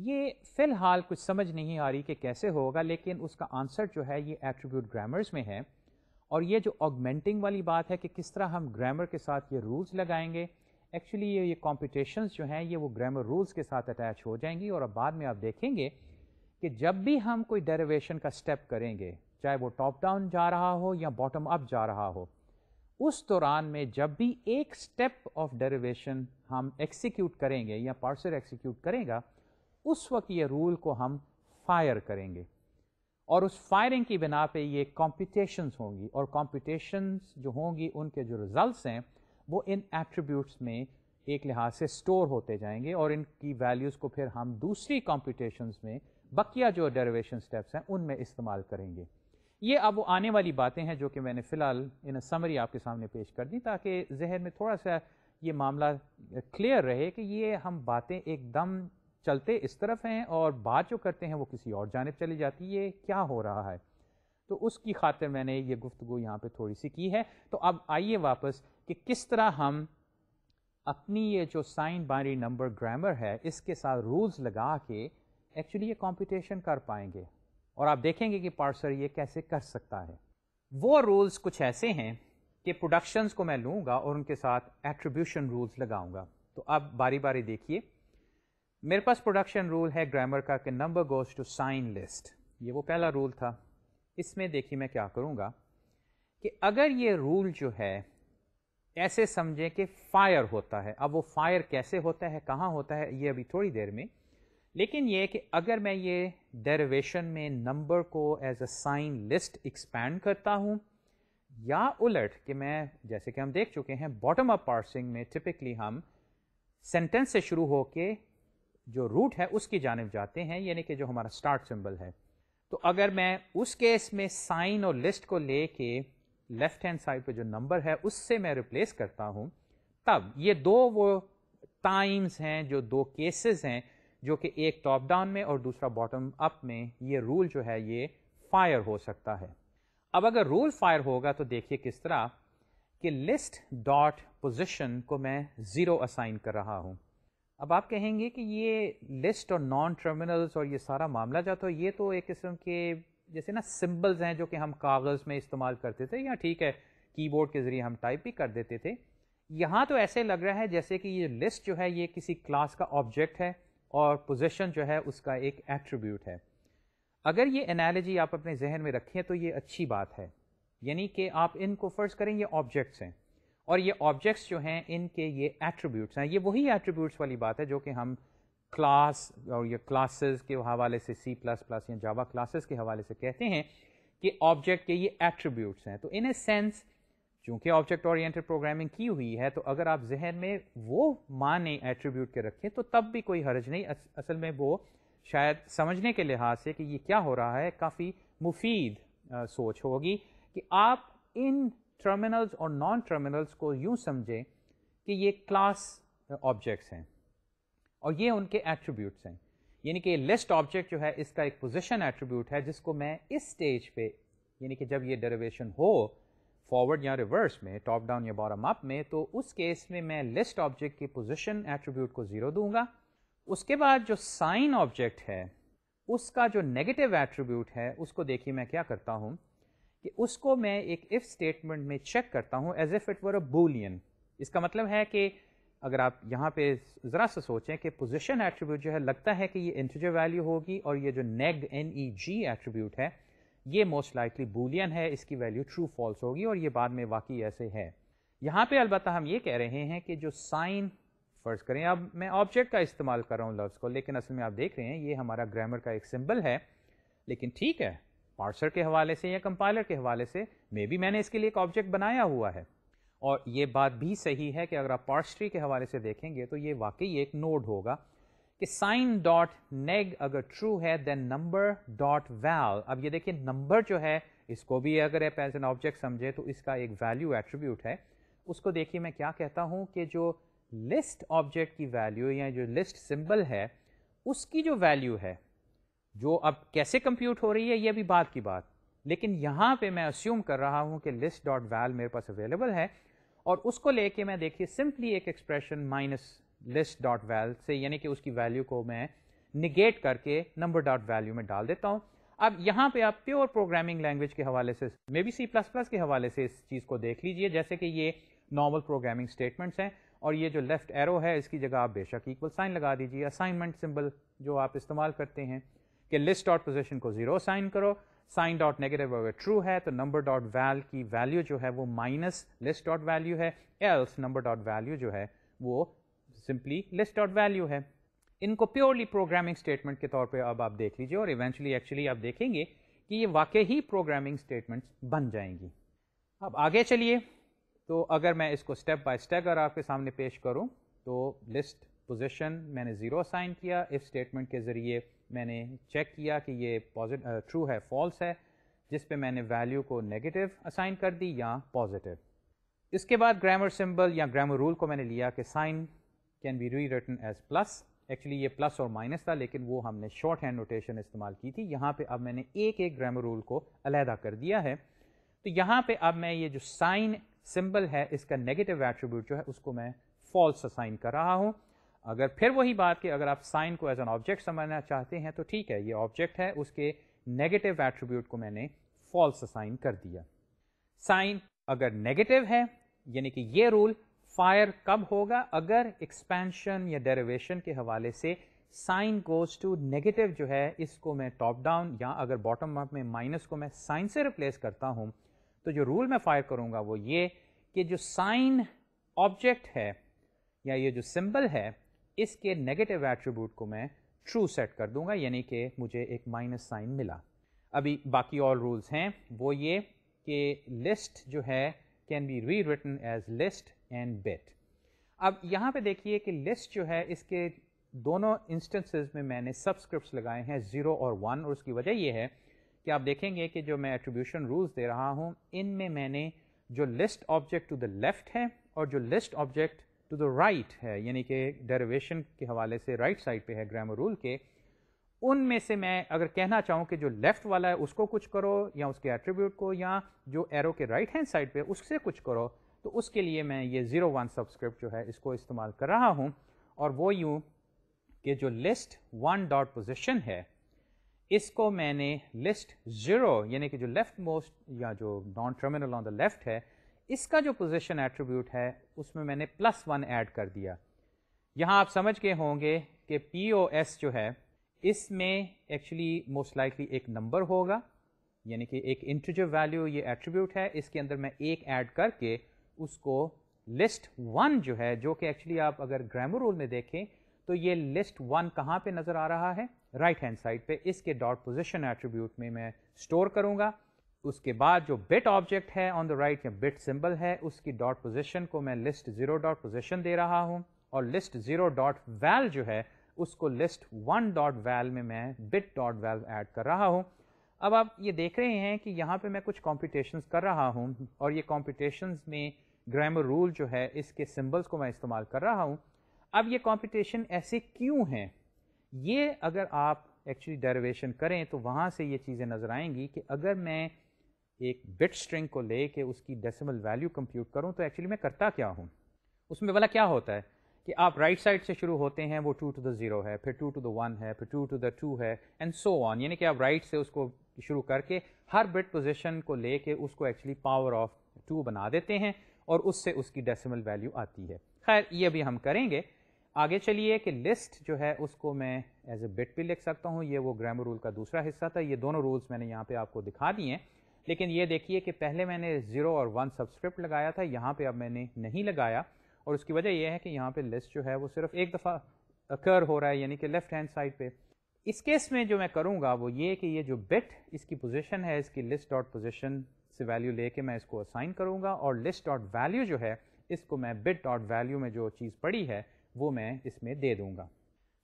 ये फ़िलहाल कुछ समझ नहीं आ रही कि कैसे होगा लेकिन उसका आंसर जो है ये एट्रीब्यूट ग्रामर्स में है और ये जो ऑगमेंटिंग वाली बात है कि किस तरह हम ग्रामर के साथ ये रूल्स लगाएंगे एक्चुअली ये ये कॉम्पिटिशन्स जो हैं ये वो ग्रामर रूल्स के साथ अटैच हो जाएंगी और अब बाद में आप देखेंगे कि जब भी हम कोई डेरिवेशन का स्टेप करेंगे चाहे वो टॉप डाउन जा रहा हो या बॉटम अप जा रहा हो उस दौरान में जब भी एक स्टेप ऑफ डेरिवेशन हम एक्सिक्यूट करेंगे या पार्सर एक्सिक्यूट करेगा उस वक्त ये रूल को हम फायर करेंगे और उस फायरिंग की बिना पे ये कॉम्पिटिशन्स होंगी और कॉम्पिटिशन्स जो होंगी उनके जो रिजल्ट्स हैं वो इन एट्रीब्यूट्स में एक लिहाज से स्टोर होते जाएंगे और इनकी वैल्यूज़ को फिर हम दूसरी कॉम्पिटिशन्स में बकिया जो डेरिवेशन स्टेप्स हैं उनमें इस्तेमाल करेंगे ये अब वो आने वाली बातें हैं जो कि मैंने फ़िलहाल इन समरी आपके सामने पेश कर दी ताकि जहन में थोड़ा सा ये मामला क्लियर रहे कि ये हम बातें एकदम चलते इस तरफ हैं और बात जो करते हैं वो किसी और जानब चली जाती है क्या हो रहा है तो उसकी खातिर मैंने ये गुफ्तु यहाँ पे थोड़ी सी की है तो अब आइए वापस कि किस तरह हम अपनी ये जो साइन बाइनरी नंबर ग्रामर है इसके साथ रूल्स लगा के एक्चुअली ये कंपटीशन कर पाएंगे और आप देखेंगे कि पार्सर ये कैसे कर सकता है वो रूल्स कुछ ऐसे हैं कि प्रोडक्शंस को मैं लूँगा और उनके साथ एट्रीब्यूशन रूल्स लगाऊंगा तो आप बारी बारी देखिए मेरे पास प्रोडक्शन रूल है ग्रामर का कि number goes to sign list ये वो पहला रूल था इसमें देखिए मैं क्या करूँगा कि अगर ये रूल जो है ऐसे समझें कि फायर होता है अब वो फायर कैसे होता है कहाँ होता है ये अभी थोड़ी देर में लेकिन ये कि अगर मैं ये डेरिवेशन में नंबर को as a sign list expand करता हूँ या उलट कि मैं जैसे कि हम देख चुके हैं बॉटम अप पार्सिंग में टिपिकली हम सेंटेंस से शुरू होके जो रूट है उसकी जानब जाते हैं यानी कि जो हमारा स्टार्ट सिंबल है तो अगर मैं उस केस में साइन और लिस्ट को ले के लेफ्ट हैंड साइड पर जो नंबर है उससे मैं रिप्लेस करता हूँ तब ये दो वो टाइम्स हैं जो दो केसेस हैं जो कि एक टॉप डाउन में और दूसरा बॉटम अप में ये रूल जो है ये फायर हो सकता है अब अगर रूल फायर होगा तो देखिए किस तरह कि लिस्ट डॉट पोजिशन को मैं ज़ीरो असाइन कर रहा हूँ अब आप कहेंगे कि ये लिस्ट और नॉन टर्मिनल्स और ये सारा मामला जा तो ये तो एक किस्म के जैसे ना सिंबल्स हैं जो कि हम कागज़ में इस्तेमाल करते थे या ठीक है कीबोर्ड के ज़रिए हम टाइप भी कर देते थे यहाँ तो ऐसे लग रहा है जैसे कि ये लिस्ट जो है ये किसी क्लास का ऑब्जेक्ट है और पोजिशन जो है उसका एक एट्रीब्यूट है अगर ये एनालॉजी आप अपने जहन में रखें तो ये अच्छी बात है यानी कि आप इनको फ़र्ज करें ये ऑब्जेक्ट्स हैं और ये ऑब्जेक्ट्स जो हैं इनके ये एट्रीब्यूट्स हैं ये वही एट्रीब्यूट्स वाली बात है जो कि हम क्लास और ये क्लासेस के हवाले से सी प्लस प्लस या जावा क्लासेस के हवाले से कहते हैं कि ऑब्जेक्ट के ये एट्रीब्यूट्स हैं तो इन ए सेंस चूंकि ऑब्जेक्ट ओरिएंटेड प्रोग्रामिंग की हुई है तो अगर आप जहन में वो माने एट्रीब्यूट के रखें तो तब भी कोई हर्ज नहीं अस, असल में वो शायद समझने के लिहाज से कि ये क्या हो रहा है काफ़ी मुफीद सोच होगी कि आप इन टर्मिनल्स और नॉन टर्मिनल्स को यूँ समझें कि ये क्लास ऑब्जेक्ट्स हैं और ये उनके एट्रीब्यूट्स हैं यानी कि लिस्ट ऑब्जेक्ट जो है इसका एक पोजिशन एट्रीब्यूट है जिसको मैं इस स्टेज पे यानी कि जब ये डेरिवेशन हो फॉरवर्ड या रिवर्स में टॉप डाउन या बॉटम अप में तो उस केस में मैं लिस्ट ऑब्जेक्ट की पोजिशन एट्रीब्यूट को ज़ीरो दूंगा उसके बाद जो साइन ऑब्जेक्ट है उसका जो नेगेटिव एट्रीब्यूट है उसको देखिए मैं क्या करता हूँ कि उसको मैं एक इफ़ स्टेटमेंट में चेक करता हूँ as if it were a boolean इसका मतलब है कि अगर आप यहाँ पे ज़रा सा सोचें कि पोजिशन एट्रीब्यूट जो है लगता है कि ये इंटीजर वैल्यू होगी और ये जो नेग एन ई जी एट्रीब्यूट है ये मोस्ट लाइकली बूलियन है इसकी वैल्यू ट्रू फॉल्स होगी और ये बाद में वाकई ऐसे है यहाँ पे अलबत्ता हम ये कह रहे हैं कि जो साइन फर्ज करें अब मैं ऑब्जेक्ट का इस्तेमाल कर रहा हूँ लफ्ज़ को लेकिन असल में आप देख रहे हैं ये हमारा ग्रामर का एक सिंबल है लेकिन ठीक है पार्सर के हवाले से या कंपाइलर के हवाले से मे बी मैंने इसके लिए एक ऑब्जेक्ट बनाया हुआ है और ये बात भी सही है कि अगर आप पार्सट्री के हवाले से देखेंगे तो ये वाकई एक नोड होगा कि साइन डॉट नेग अगर ट्रू है देन नंबर डॉट वैल अब ये देखिए नंबर जो है इसको भी अगर आप एज एन ऑब्जेक्ट समझे तो इसका एक वैल्यू एट्रीब्यूट है उसको देखिए मैं क्या कहता हूँ कि जो लिस्ट ऑब्जेक्ट की वैल्यू या जो लिस्ट सिंबल है उसकी जो वैल्यू है जो अब कैसे कंप्यूट हो रही है ये भी बात की बात लेकिन यहाँ पे मैं अस्यूम कर रहा हूँ कि लिस्ट डॉट वैल मेरे पास अवेलेबल है और उसको लेके मैं देखिए सिंपली एक expression minus list dot val से यानी कि उसकी वैल्यू को मैं निगेट करके नंबर डॉट वैल्यू में डाल देता हूँ अब यहाँ पे आप प्योर प्रोग्रामिंग लैंग्वेज के हवाले से maybe C plus plus के हवाले से इस चीज़ को देख लीजिए जैसे कि ये नॉर्मल प्रोग्रामिंग स्टेटमेंट्स हैं और ये जो लेफ्ट एरो है इसकी जगह आप बेशक इक्वल साइन लगा दीजिए असाइनमेंट सिंबल जो आप इस्तेमाल करते हैं कि लिस्ट डॉट पोजिशन को जीरो साइन करो साइन डॉट नेगेटिव अगर ट्रू है तो नंबर डॉट वैल की वैल्यू जो है वो माइनस लिस्ट डॉट वैल्यू है एल्स नंबर डॉट वैल्यू जो है वो सिंपली लिस्ट डॉट वैल्यू है इनको प्योरली प्रोग्रामिंग स्टेटमेंट के तौर पे अब आप देख लीजिए और इवेंचुअली एक्चुअली आप देखेंगे कि ये वाकई ही प्रोग्रामिंग स्टेटमेंट्स बन जाएंगी अब आगे चलिए तो अगर मैं इसको स्टेप बाय स्टेप अगर आपके सामने पेश करूं तो लिस्ट पोजीशन मैंने ज़ीरो साइन किया इफ़ स्टेटमेंट के ज़रिए मैंने चेक किया कि ये पॉजिट ट्रू है फॉल्स है जिस पे मैंने वैल्यू को नेगेटिव असाइन कर दी या पॉजिटिव इसके बाद ग्रामर सिंबल या ग्रामर रूल को मैंने लिया कि sign can be rewritten as plus actually ये प्लस और माइनस था लेकिन वो हमने शॉर्ट हैंड नोटेशन इस्तेमाल की थी यहाँ पे अब मैंने एक एक ग्रामर रूल को अलहदा कर दिया है तो यहाँ पे अब मैं ये जो साइन सिंबल है इसका नेगेटिव एट्रीब्यूट जो है उसको मैं फॉल्स असाइन कर रहा हूँ अगर फिर वही बात कि अगर आप साइन को एज एन ऑब्जेक्ट समझना चाहते हैं तो ठीक है ये ऑब्जेक्ट है उसके नेगेटिव एट्रीब्यूट को मैंने फॉल्स असाइन कर दिया साइन अगर नेगेटिव है यानी कि ये रूल फायर कब होगा अगर एक्सपेंशन या डेरिवेशन के हवाले से साइन गोज टू नेगेटिव जो है इसको मैं टॉप डाउन या अगर बॉटम अप में माइनस को मैं साइन से रिप्लेस करता हूँ तो जो रूल मैं फायर करूँगा वो ये कि जो साइन ऑब्जेक्ट है या ये जो सिंबल है इसके नेगेटिव एट्रीब्यूट को मैं ट्रू सेट कर दूंगा यानी कि मुझे एक माइनस साइन मिला अभी बाकी और रूल्स हैं वो ये कि लिस्ट जो है can be rewritten as list and bit अब यहाँ पे देखिए कि लिस्ट जो है इसके दोनों इंस्टेंसेस में मैंने सबस्क्रिप्ट लगाए हैं ज़ीरो और वन और उसकी वजह यह है कि आप देखेंगे कि जो मैं एट्रीब्यूशन रूल्स दे रहा हूँ इन में मैंने जो list object to the left है और जो list object to the right है यानी कि डेरिवेशन के हवाले से राइट right साइड पर है ग्रामर रूल के उनमें से मैं अगर कहना चाहूँ कि जो लेफ़्ट वाला है उसको कुछ करो या उसके एट्रीब्यूट को या जो एरो के राइट हैंड साइड पर उससे कुछ करो तो उसके लिए मैं ये ज़ीरो वन सब्सक्रिप्ट जो है इसको इस्तेमाल कर रहा हूँ और वो यूँ कि जो लिस्ट वन डॉट पोजिशन है इसको मैंने लिस्ट ज़ीरो यानी कि जो लेफ़्ट मोस्ट या जो non terminal on the left है इसका जो पोजिशन एट्रीब्यूट है उसमें मैंने प्लस वन ऐड कर दिया यहाँ आप समझ के होंगे कि पी ओ एस जो है इसमें एक्चुअली मोस्ट लाइकली एक नंबर होगा यानी कि एक इंटीजर वैल्यू ये एट्रीब्यूट है इसके अंदर मैं एक ऐड करके उसको लिस्ट वन जो है जो कि एक्चुअली आप अगर ग्रामर रूल में देखें तो ये लिस्ट वन कहाँ पे नज़र आ रहा है राइट हैंड साइड पे इसके डॉट पोजिशन एट्रीब्यूट में मैं स्टोर करूँगा उसके बाद जो बिट ऑब्जेक्ट है ऑन द राइट या बिट सिंबल है उसकी डॉट पोजिशन को मैं लिस्ट जीरो डॉट पोजिशन दे रहा हूँ और लिस्ट जीरो डॉट वैल जो है उसको लिस्ट वन डॉट वैल में मैं बिट डॉट वैल ऐड कर रहा हूँ अब आप ये देख रहे हैं कि यहाँ पे मैं कुछ कॉम्पिटिशन्स कर रहा हूँ और ये कॉम्पिटिशन्स में ग्रामर रूल जो है इसके सिंबल्स को मैं इस्तेमाल कर रहा हूँ अब ये कॉम्पिटिशन ऐसे क्यों हैं ये अगर आप एक्चुअली डेरिवेशन करें तो वहाँ से ये चीज़ें नज़र आएंगी कि अगर मैं एक बिट स्ट्रिंग को ले कर उसकी डेसिमल वैल्यू कंप्यूट करूँ तो एक्चुअली मैं करता क्या हूँ उसमें वाला क्या होता है कि आप राइट right साइड से शुरू होते हैं वो टू टू द ज़ीरो है फिर टू टू द वन है फिर टू टू द टू है एंड सो ऑन यानी कि आप राइट right से उसको शुरू करके हर बिट पोजिशन को ले के उसको एक्चुअली पावर ऑफ टू बना देते हैं और उससे उसकी डेसिमल वैल्यू आती है खैर ये भी हम करेंगे आगे चलिए कि लिस्ट जो है उसको मैं एज ए बिट भी लिख सकता हूँ ये वो ग्रामर रूल का दूसरा हिस्सा था ये दोनों रूल्स मैंने यहाँ पे आपको दिखा दिए हैं लेकिन ये देखिए कि पहले मैंने ज़ीरो और वन सब्सक्रिप्ट लगाया था यहाँ पे अब मैंने नहीं लगाया और उसकी वजह यह है कि यहाँ पे लिस्ट जो है वो सिर्फ एक दफ़ा अकर हो रहा है यानी कि लेफ्ट हैंड साइड पे इस केस में जो मैं करूँगा वो ये कि ये जो बिट इसकी पोजिशन है इसकी लिस्ट डॉट पोजिशन से वैल्यू लेके मैं इसको असाइन करूँगा और लिस्ट डॉट वैल्यू जो है इसको मैं बिट डॉट वैल्यू में जो चीज़ पड़ी है वो मैं इसमें दे दूँगा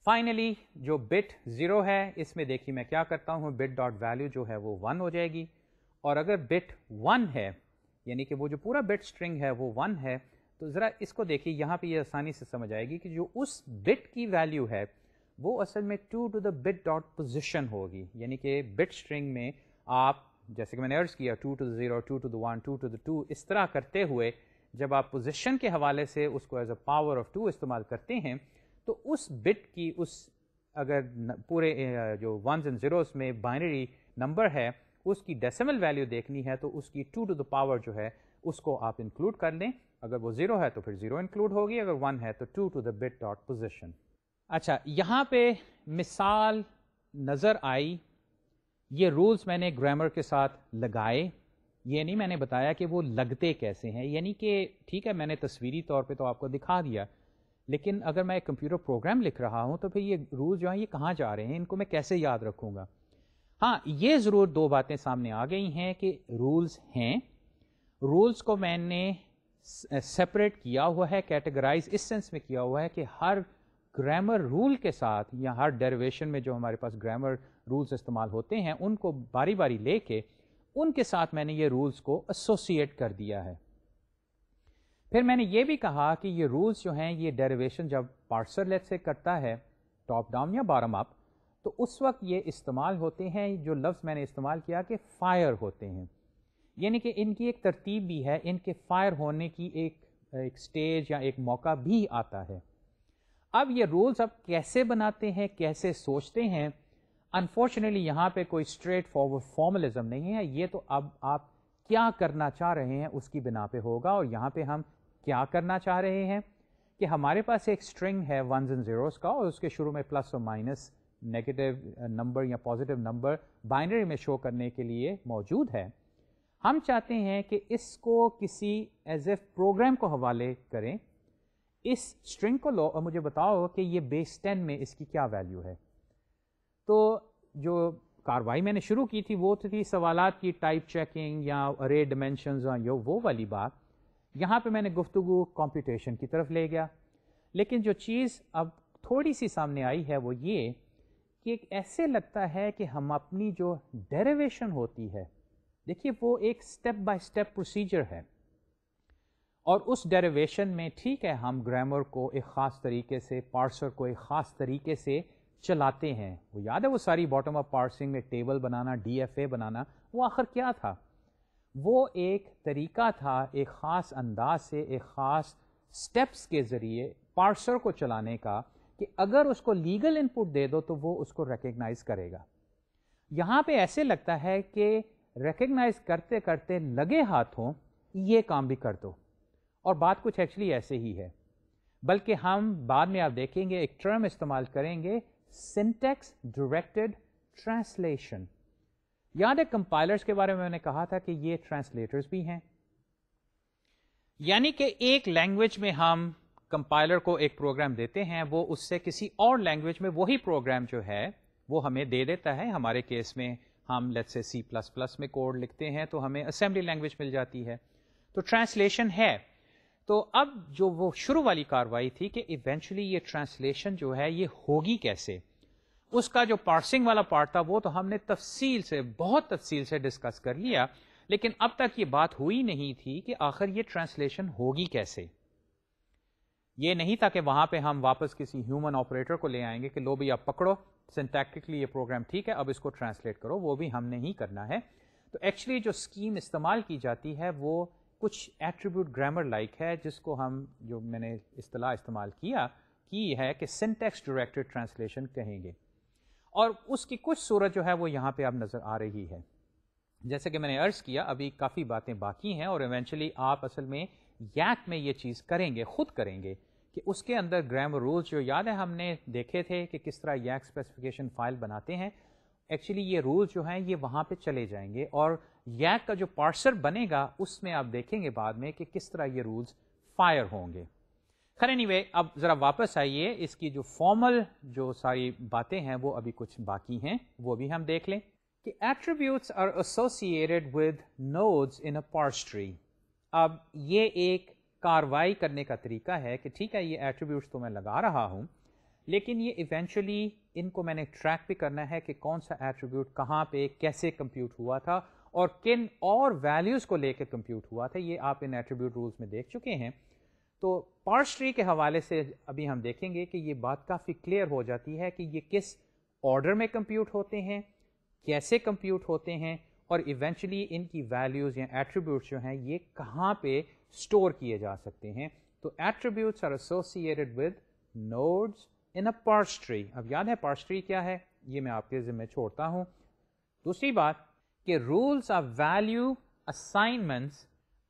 फाइनली जो बिट ज़ीरो है इसमें देखिए मैं क्या करता हूँ बिट डॉट वैल्यू जो है वो वन हो जाएगी और अगर बिट वन है यानी कि वो जो पूरा बिट स्ट्रिंग है वो वन है तो ज़रा इसको देखिए यहाँ पे ये यह आसानी से समझ आएगी कि जो उस बिट की वैल्यू है वो असल में two to the bit dot position होगी यानी कि बिट स्ट्रिंग में आप जैसे कि मैंने अर्ज किया two to zero two to one two to two इस तरह करते हुए जब आप पोजिशन के हवाले से उसको as a power of two इस्तेमाल करते हैं तो उस बिट की उस अगर पूरे जो वंस एंड ज़ीरोस में बाइनरी नंबर है उसकी डेसिमल वैल्यू देखनी है तो उसकी टू टू द पावर जो है उसको आप इंक्लूड कर लें अगर वो ज़ीरो है तो फिर ज़ीरो इंक्लूड होगी अगर वन है तो two to the bit dot position अच्छा यहाँ पे मिसाल नज़र आई ये रूल्स मैंने ग्रामर के साथ लगाए ये नहीं मैंने बताया कि वो लगते कैसे हैं यानी कि ठीक है मैंने तस्वीरी तौर पे तो आपको दिखा दिया लेकिन अगर मैं एक कंप्यूटर प्रोग्राम लिख रहा हूँ तो फिर ये रूल्स जो हैं ये कहाँ जा रहे हैं इनको मैं कैसे याद रखूँगा हाँ ये ज़रूर दो बातें सामने आ गई हैं कि रूल्स हैं रूल्स को मैंने सेपरेट किया हुआ है कैटेगराइज इस सेंस में किया हुआ है कि हर ग्रामर रूल के साथ या हर डेरिवेशन में जो हमारे पास ग्रामर रूल्स इस्तेमाल होते हैं उनको बारी बारी लेके उनके साथ मैंने ये रूल्स को एसोसिएट कर दिया है फिर मैंने ये भी कहा कि ये रूल्स जो हैं ये डेरिवेशन जब पार्सर लेट से करता है टॉप डाउन या बॉटम अप तो उस वक्त ये इस्तेमाल होते हैं जो लफ्ज़ मैंने इस्तेमाल किया कि फ़ायर होते हैं यानी कि इनकी एक तरतीब भी है इनके फायर होने की एक एक स्टेज या एक मौका भी आता है अब ये रूल्स अब कैसे बनाते हैं कैसे सोचते हैं अनफॉर्चुनेटली यहाँ पे कोई स्ट्रेट फॉरवर्ड फॉर्मलिज्म नहीं है ये तो अब आप क्या करना चाह रहे हैं उसकी बिना पे होगा और यहाँ पे हम क्या करना चाह रहे हैं कि हमारे पास एक स्ट्रिंग है वंस एंड जीरोस का और उसके शुरू में प्लस और माइनस नेगेटिव नंबर या पॉजिटिव नंबर बाइनरी में शो करने के लिए मौजूद है हम चाहते हैं कि इसको किसी एज एफ प्रोग्राम को हवाले करें इस स्ट्रिंग को लो और मुझे बताओ कि ये बेस टेन में इसकी क्या वैल्यू है तो जो कार्रवाई मैंने शुरू की थी वो तो थी सवालात की टाइप चेकिंग या अरे डिमेंशन यो वो वाली बात यहाँ पे मैंने गुफ्तु कॉम्पिटिशन की तरफ ले गया लेकिन जो चीज़ अब थोड़ी सी सामने आई है वो ये कि एक ऐसे लगता है कि हम अपनी जो डेरिवेशन होती है देखिए वो एक स्टेप बाय स्टेप प्रोसीजर है और उस डेरिवेशन में ठीक है हम ग्रामर को एक ख़ास तरीके से पार्सर को एक ख़ास तरीके से चलाते हैं वो याद है वो सारी बॉटम अप पार्सिंग में टेबल बनाना डी एफ ए बनाना वो आखिर क्या था वो एक तरीका था एक ख़ास अंदाज से एक ख़ास स्टेप्स के ज़रिए पार्सर को चलाने का कि अगर उसको लीगल इनपुट दे दो तो वो उसको रिकग्नाइज करेगा यहाँ पे ऐसे लगता है कि रिकग्नाइज करते करते लगे हाथों ये काम भी कर दो और बात कुछ एक्चुअली ऐसे ही है बल्कि हम बाद में आप देखेंगे एक टर्म इस्तेमाल करेंगे सिंटेक्स डायरेक्टेड ट्रांसलेशन याद है कंपाइलर्स के बारे में मैंने कहा था कि ये ट्रांसलेटर्स भी हैं यानी कि एक लैंग्वेज में हम कंपाइलर को एक प्रोग्राम देते हैं वो उससे किसी और लैंग्वेज में वही प्रोग्राम जो है वो हमें दे देता है हमारे केस में हम let's say C plus plus में कोड लिखते हैं तो हमें असेंबली लैंग्वेज मिल जाती है तो ट्रांसलेशन है तो अब जो वो शुरू वाली कार्रवाई थी कि इवेंचुअली ये ट्रांसलेशन जो है ये होगी कैसे उसका जो पार्सिंग वाला पार्ट था वो तो हमने तफसील से बहुत तफसील से डिस्कस कर लिया लेकिन अब तक ये बात हुई नहीं थी कि आखिर ये ट्रांसलेशन होगी कैसे ये नहीं था कि वहां पे हम वापस किसी ह्यूमन ऑपरेटर को ले आएंगे कि लो भी आप पकड़ो सिंटैक्टिकली ये प्रोग्राम ठीक है अब इसको ट्रांसलेट करो वो भी हमने ही करना है तो एक्चुअली जो स्कीम इस्तेमाल की जाती है वो कुछ एट्रीब्यूट ग्रामर लाइक है जिसको हम जो मैंने अतलाह इस्तेमाल किया की है कि सिंटेक्स डायरेक्टेड ट्रांसलेशन कहेंगे और उसकी कुछ सूरत जो है वो यहाँ पे अब नज़र आ रही है जैसे कि मैंने अर्ज़ किया अभी काफ़ी बातें बाकी हैं और इवेंचुअली आप असल में यैक में ये चीज़ करेंगे ख़ुद करेंगे कि उसके अंदर ग्रामर रूल्स जो याद है हमने देखे थे कि किस तरह यैक स्पेसिफिकेशन फाइल बनाते हैं एक्चुअली ये रूल्स जो हैं ये वहाँ पे चले जाएंगे और यैक का जो पार्सर बनेगा उसमें आप देखेंगे बाद में कि किस तरह ये रूल्स फायर होंगे खरे नहीं वे अब ज़रा वापस आइए इसकी जो फॉर्मल जो सारी बातें हैं वो अभी कुछ बाकी हैं वो भी हम देख लें कि attributes are associated with nodes in a parse tree अब ये एक कार्रवाई करने का तरीका है कि ठीक है ये एट्रीब्यूट तो मैं लगा रहा हूँ लेकिन ये इवेंचुअली इनको मैंने ट्रैक भी करना है कि कौन सा एट्रीब्यूट कहाँ पे कैसे कंप्यूट हुआ था और किन और वैल्यूज को लेकर कंप्यूट हुआ था ये आप इन एट्रीब्यूट रूल्स में देख चुके हैं तो पार्स ट्री के हवाले से अभी हम देखेंगे कि ये बात काफ़ी क्लियर हो जाती है कि ये किस ऑर्डर में कंप्यूट होते हैं कैसे कंप्यूट होते हैं और इवेंचुअली इनकी वैल्यूज़ या एट्रीब्यूट्स जो हैं ये कहाँ पे स्टोर किए जा सकते हैं तो attributes are associated with nodes in a parse tree अब याद है पार्स ट्री क्या है ये मैं आपके ज़िम्मे छोड़ता हूँ दूसरी बात कि rules are value assignments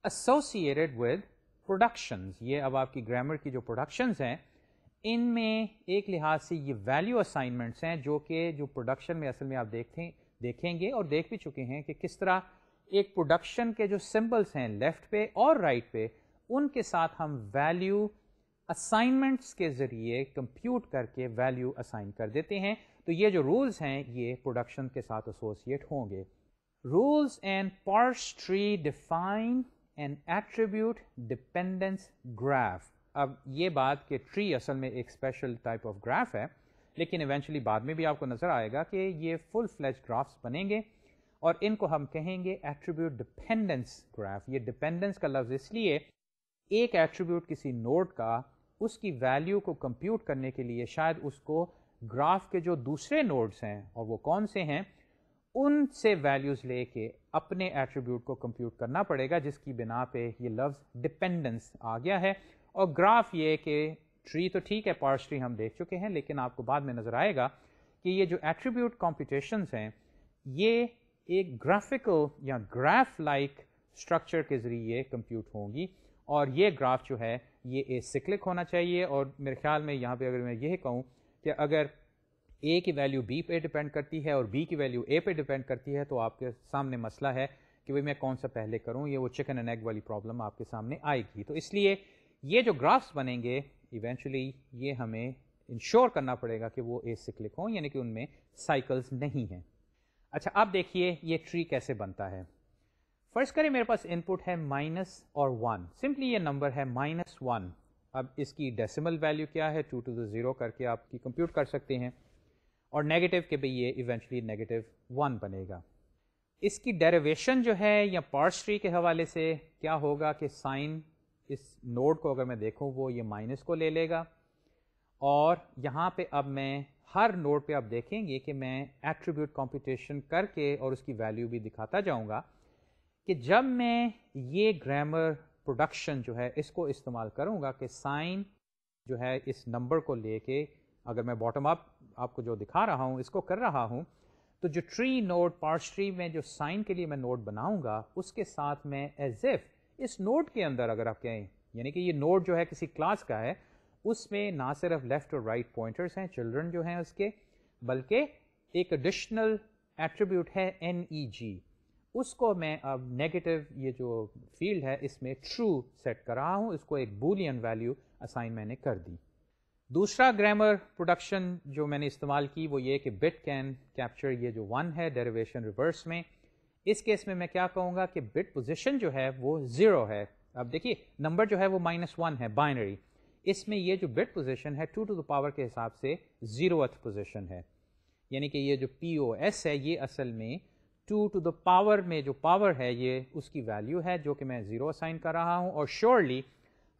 associated with productions ये अब आपकी grammar की जो productions हैं इनमें एक लिहाज से ये value assignments हैं जो कि जो production में असल में आप देखते देखेंगे और देख भी चुके हैं कि किस तरह एक प्रोडक्शन के जो सिंबल्स हैं लेफ्ट पे और राइट right पे उनके साथ हम वैल्यू असाइनमेंट्स के ज़रिए कंप्यूट करके वैल्यू असाइन कर देते हैं तो ये जो रूल्स हैं ये प्रोडक्शन के साथ एसोसिएट होंगे Rules in parse tree define an attribute dependence graph. अब ये बात कि ट्री असल में एक स्पेशल टाइप ऑफ ग्राफ है लेकिन इवेंचुअली बाद में भी आपको नज़र आएगा कि ये फुल फ्लैश ग्राफ्स बनेंगे और इनको हम कहेंगे एट्रीब्यूट डिपेंडेंस ग्राफ ये डिपेंडेंस का लफ्ज़ इसलिए एक एट्रीब्यूट किसी नोड का उसकी वैल्यू को कंप्यूट करने के लिए शायद उसको ग्राफ के जो दूसरे नोड्स हैं और वो कौन से हैं उनसे वैल्यूज लेके अपने एट्रीब्यूट को कंप्यूट करना पड़ेगा जिसकी बिना पे ये लफ्ज डिपेंडेंस आ गया है और ग्राफ ये कि ट्री तो ठीक है पार्स ट्री हम देख चुके हैं लेकिन आपको बाद में नजर आएगा कि ये जो एट्रीब्यूट कॉम्पिटिशन्स हैं ये एक ग्राफिकल या ग्राफ लाइक स्ट्रक्चर के ज़रिए कंप्यूट होंगी और ये ग्राफ जो है ये ए सिक्लिक होना चाहिए और मेरे ख्याल में यहाँ पे अगर मैं यह कहूँ कि अगर ए की वैल्यू बी पे डिपेंड करती है और बी की वैल्यू ए पे डिपेंड करती है तो आपके सामने मसला है कि भाई मैं कौन सा पहले करूँ ये वो चिकन एंड एग वाली प्रॉब्लम आपके सामने आएगी तो इसलिए ये जो ग्राफ्स बनेंगे इवेंचुअली ये हमें इंश्योर करना पड़ेगा कि वो ए सिक्लिक हों यानी कि उनमें साइकिल्स नहीं हैं अच्छा अब देखिए ये ट्री कैसे बनता है फर्स्ट करें मेरे पास इनपुट है माइनस और वन सिंपली ये नंबर है माइनस वन अब इसकी डेसिमल वैल्यू क्या है टू टू द ज़ीरो करके आप कंप्यूट कर सकते हैं और नेगेटिव के भी ये इवेंचुअली नेगेटिव वन बनेगा इसकी डेरिवेशन जो है या पार्सट्री के हवाले से क्या होगा कि साइन इस नोड को अगर मैं देखूं वो ये माइनस को ले लेगा और यहाँ पे अब मैं हर नोड पे आप देखेंगे कि मैं एट्रीब्यूट कंप्यूटेशन करके और उसकी वैल्यू भी दिखाता जाऊँगा कि जब मैं ये ग्रामर प्रोडक्शन जो है इसको इस्तेमाल करूँगा कि साइन जो है इस नंबर को लेके अगर मैं बॉटम अप आपको जो दिखा रहा हूँ इसको कर रहा हूँ तो जो ट्री नोट पार्स ट्री में जो साइन के लिए मैं नोट बनाऊंगा उसके साथ में एज इफ इस नोड के अंदर अगर आप कहें यानी कि ये नोड जो है किसी क्लास का है उसमें ना सिर्फ लेफ्ट और राइट पॉइंटर्स हैं चिल्ड्रन जो हैं उसके बल्कि एक एडिशनल एट्रीब्यूट है एन ई जी उसको मैं अब नेगेटिव ये जो फील्ड है इसमें ट्रू सेट कर रहा हूँ इसको एक बुलियन वैल्यू असाइन मैंने कर दी दूसरा ग्रामर प्रोडक्शन जो मैंने इस्तेमाल की वो ये कि बिट कैन कैप्चर ये जो वन है डेरिवेशन रिवर्स में इस केस में मैं क्या कहूँगा कि बिट पोजिशन जो है वो ज़ीरो है अब देखिए नंबर जो है वो माइनस वन है बाइनरी इसमें ये जो बिट पोजिशन है टू टू द पावर के हिसाब से ज़ीरोथ पोजिशन है यानी कि ये जो पी ओ एस है ये असल में टू टू द पावर में जो पावर है ये उसकी वैल्यू है जो कि मैं ज़ीरो असाइन कर रहा हूँ और श्योरली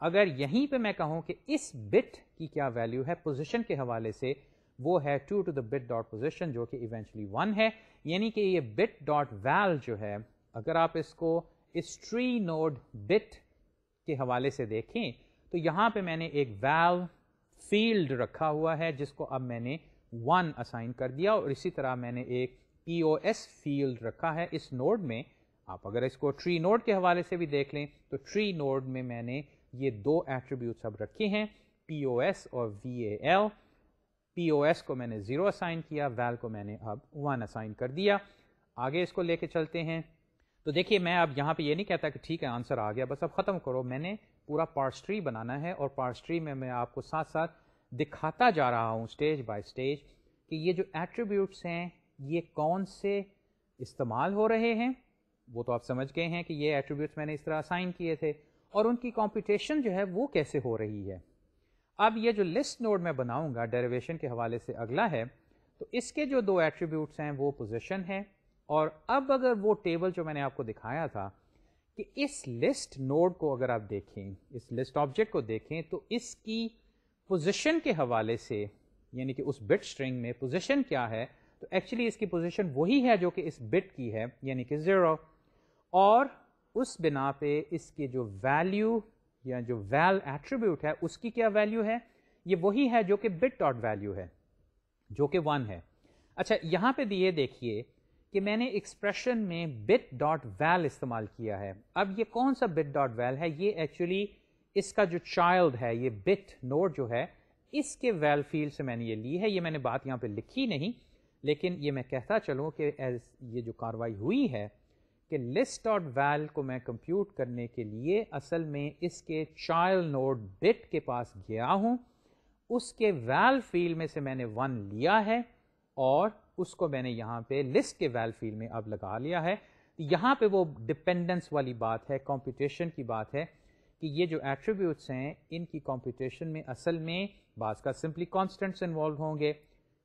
अगर यहीं पे मैं कहूँ कि इस बिट की क्या वैल्यू है पोजिशन के हवाले से वो है two to the bit dot position जो कि इवेंचुअली वन है यानी कि ये बिट डॉट वैल जो है अगर आप इसको इस ट्री नोड बिट के हवाले से देखें तो यहाँ पे मैंने एक वैल फील्ड रखा हुआ है जिसको अब मैंने वन असाइन कर दिया और इसी तरह मैंने एक पी ओ एस फील्ड रखा है इस नोड में आप अगर इसको ट्री नोड के हवाले से भी देख लें तो ट्री नोड में मैंने ये दो एट्रीब्यूट्स अब रखे हैं पी ओ एस और V A L P O S को मैंने ज़ीरो असाइन किया वैल को मैंने अब वन असाइन कर दिया आगे इसको लेके चलते हैं तो देखिए मैं अब यहाँ पे ये नहीं कहता कि ठीक है आंसर आ गया बस अब ख़त्म करो मैंने पूरा पार्स्ट्री बनाना है और पार्स्ट्री में मैं आपको साथ साथ दिखाता जा रहा हूँ स्टेज बाय स्टेज कि ये जो एट्रीब्यूट्स हैं ये कौन से इस्तेमाल हो रहे हैं वो तो आप समझ गए हैं कि ये एट्रीब्यूट्स मैंने इस तरह असाइन किए थे और उनकी कॉम्पिटिशन जो है वो कैसे हो रही है अब ये जो लिस्ट नोड मैं बनाऊंगा डेरिवेशन के हवाले से अगला है तो इसके जो दो एट्रीब्यूट्स हैं वो पोजिशन है और अब अगर वो टेबल जो मैंने आपको दिखाया था कि इस लिस्ट नोड को अगर आप देखें इस लिस्ट ऑब्जेक्ट को देखें तो इसकी पोजिशन के हवाले से यानी कि उस बिट स्ट्रिंग में पोजिशन क्या है तो एक्चुअली इसकी पोजिशन वही है जो कि इस बिट की है यानी कि ज़ीरो और उस बिना पे इसकी जो वैल्यू या जो वैल एट्रीब्यूट है उसकी क्या वैल्यू है ये वही है जो कि बिट डॉट वैल्यू है जो कि वन है अच्छा यहाँ पे दिए देखिए कि मैंने एक्सप्रेशन में बिट डॉट वैल इस्तेमाल किया है अब ये कौन सा बिट डॉट वैल है ये एक्चुअली इसका जो चाइल्ड है ये बिट नोड जो है इसके वैल फील्ड से मैंने ये ली है ये मैंने बात यहाँ पे लिखी नहीं लेकिन ये मैं कहता चलूँ कि एज ये जो कार्रवाई हुई है कि लिस्ट डॉट वैल को मैं कंप्यूट करने के लिए असल में इसके चाइल्ड नोड बिट के पास गया हूँ उसके वैल फील्ड में से मैंने वन लिया है और उसको मैंने यहाँ पे लिस्ट के वैल फील्ड में अब लगा लिया है यहाँ पे वो डिपेंडेंस वाली बात है कंपटीशन की बात है कि ये जो एट्रीब्यूट्स हैं इनकी कंपटीशन में असल में बाज का सिंपली कॉन्स्टेंट्स इन्वॉल्व होंगे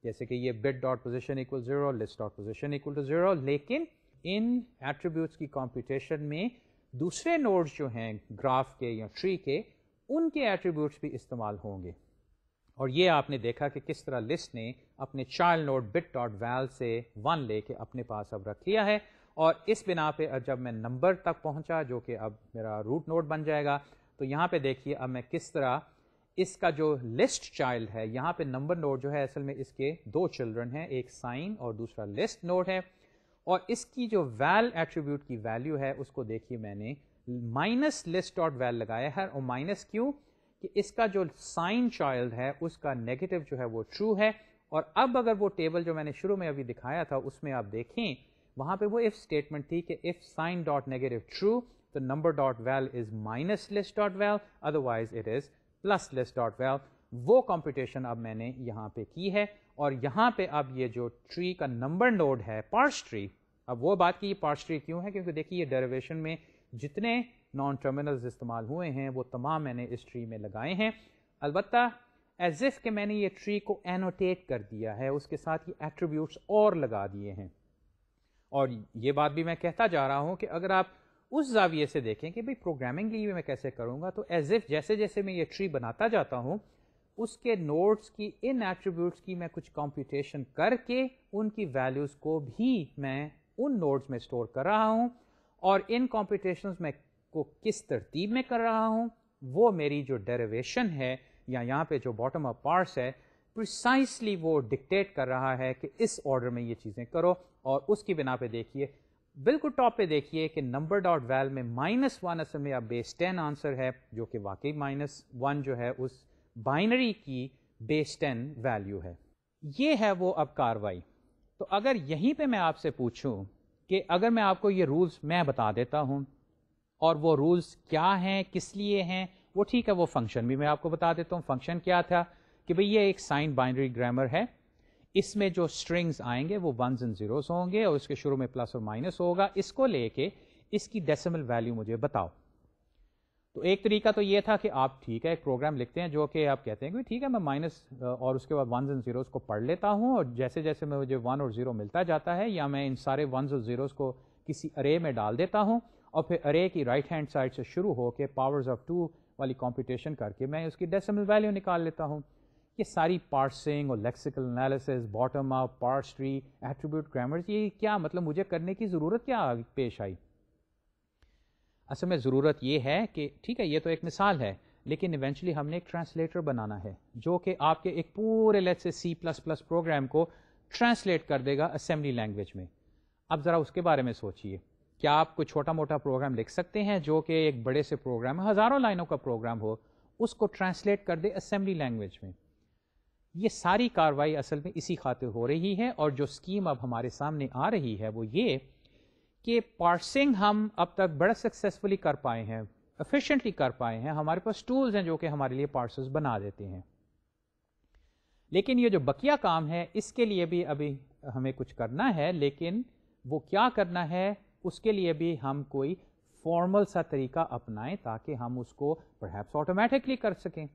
जैसे कि ये bit dot position equal zero list dot position equal to zero लेकिन इन एट्रीब्यूट्स की कॉम्पिटिशन में दूसरे नोड्स जो हैं ग्राफ के या ट्री के उनके एट्रीब्यूट्स भी इस्तेमाल होंगे और ये आपने देखा कि किस तरह लिस्ट ने अपने child node bit dot val से वन लेके अपने पास अब रख लिया है और इस बिना पे जब मैं नंबर तक पहुंचा जो कि अब मेरा रूट नोड बन जाएगा तो यहाँ पे देखिए अब मैं किस तरह इसका जो लिस्ट चाइल्ड है यहाँ पे नंबर नोड जो है असल में इसके दो चिल्ड्रन हैं एक साइन और दूसरा लिस्ट नोड है और इसकी जो वैल एट्रीब्यूट की वैल्यू है उसको देखिए मैंने माइनस लिस्ट डॉट वैल लगाया है और माइनस क्यों कि इसका जो साइन चाइल्ड है उसका नेगेटिव जो है वो ट्रू है और अब अगर वो टेबल जो मैंने शुरू में अभी दिखाया था उसमें आप देखें वहां पे वो इफ स्टेटमेंट थी कि if sign dot negative true तो number dot val is minus list dot val otherwise it is plus less dot val वो कॉम्पिटिशन अब मैंने यहाँ पे की है और यहाँ पे अब ये जो ट्री का नंबर नोड है पार्स ट्री अब वो बात की पार्स ट्री क्यों है क्योंकि देखिए ये डेरिवेशन में जितने नॉन टर्मिनल्स इस्तेमाल हुए हैं वो तमाम मैंने इस ट्री में लगाए हैं अलबत् एज के मैंने ये ट्री को एनोटेट कर दिया है उसके साथ ही एट्रीब्यूट्स और लगा दिए हैं और ये बात भी मैं कहता जा रहा हूँ कि अगर आप उस जाविए से देखें कि भाई प्रोग्रामिंग लिए मैं कैसे करूँगा तो एज इफ जैसे जैसे मैं ये ट्री बनाता जाता हूँ उसके नोट्स की इन एट्रीब्यूट्स की मैं कुछ कॉम्प्यूटेशन करके उनकी वैल्यूज़ को भी मैं उन नोट्स में स्टोर कर रहा हूँ और इन कॉम्पिटिशन में को किस तरतीब में कर रहा हूँ वो मेरी जो डेरिवेशन है या यहाँ पे जो बॉटम अप पार्ट्स है प्रिसाइसली वो डिक्टेट कर रहा है कि इस ऑर्डर में ये चीज़ें करो और उसकी बिना पे देखिए बिल्कुल टॉप पे देखिए कि नंबर डॉट वैल में माइनस वन असल में अब बेस टेन आंसर है जो कि वाकई माइनस वन जो है उस बाइनरी की बेस टेन वैल्यू है ये है वो अब कार्रवाई तो अगर यहीं पे मैं आपसे पूछूं कि अगर मैं आपको ये रूल्स मैं बता देता हूं और वो रूल्स क्या हैं किस लिए हैं वो ठीक है वो फंक्शन भी मैं आपको बता देता हूँ फंक्शन क्या था कि भाई ये एक साइन बाइनरी ग्रामर है इसमें जो स्ट्रिंग्स आएंगे वो वंस एंड जीरोस होंगे और इसके शुरू में प्लस और माइनस होगा इसको लेके इसकी डेसिमल वैल्यू मुझे बताओ तो एक तरीका तो ये था कि आप ठीक है एक प्रोग्राम लिखते हैं जो कि आप कहते हैं कि ठीक है मैं माइनस और उसके बाद वंस एंड ज़ीरोज़ को पढ़ लेता हूँ और जैसे जैसे मैं मुझे वन और ज़ीरो मिलता जाता है या मैं इन सारे वंस और ज़ीरोज़ को किसी अरे में डाल देता हूँ और फिर अरे की राइट हैंड साइड से शुरू होकर पावर्स ऑफ टू वाली कॉम्पिटिशन करके मैं उसकी डेसिमल वैल्यू निकाल लेता हूँ ये सारी पार्सिंग और lexical analysis bottom up parse tree attribute grammars ये क्या मतलब मुझे करने की ज़रूरत क्या पेश आई असल में ज़रूरत ये है कि ठीक है ये तो एक मिसाल है लेकिन इवेंचुअली हमने एक ट्रांसलेटर बनाना है जो कि आपके एक पूरे let's say C plus plus program को ट्रांसलेट कर देगा असम्बली लैंग्वेज में अब ज़रा उसके बारे में सोचिए क्या आप कोई छोटा मोटा प्रोग्राम लिख सकते हैं जो कि एक बड़े से प्रोग्राम हज़ारों लाइनों का प्रोग्राम हो उसको ट्रांसलेट कर दे असम्बली लैंग्वेज में ये सारी कार्रवाई असल में इसी खातिर हो रही है और जो स्कीम अब हमारे सामने आ रही है वो ये कि पार्सिंग हम अब तक बड़ा सक्सेसफुली कर पाए हैं एफिशिएंटली कर पाए हैं हमारे पास टूल्स हैं जो कि हमारे लिए पार्सल्स बना देते हैं लेकिन ये जो बकिया काम है इसके लिए भी अभी हमें कुछ करना है लेकिन वो क्या करना है उसके लिए भी हम कोई फॉर्मल सा तरीका अपनाएं ताकि हम उसको परहैप्स ऑटोमेटिकली कर सकें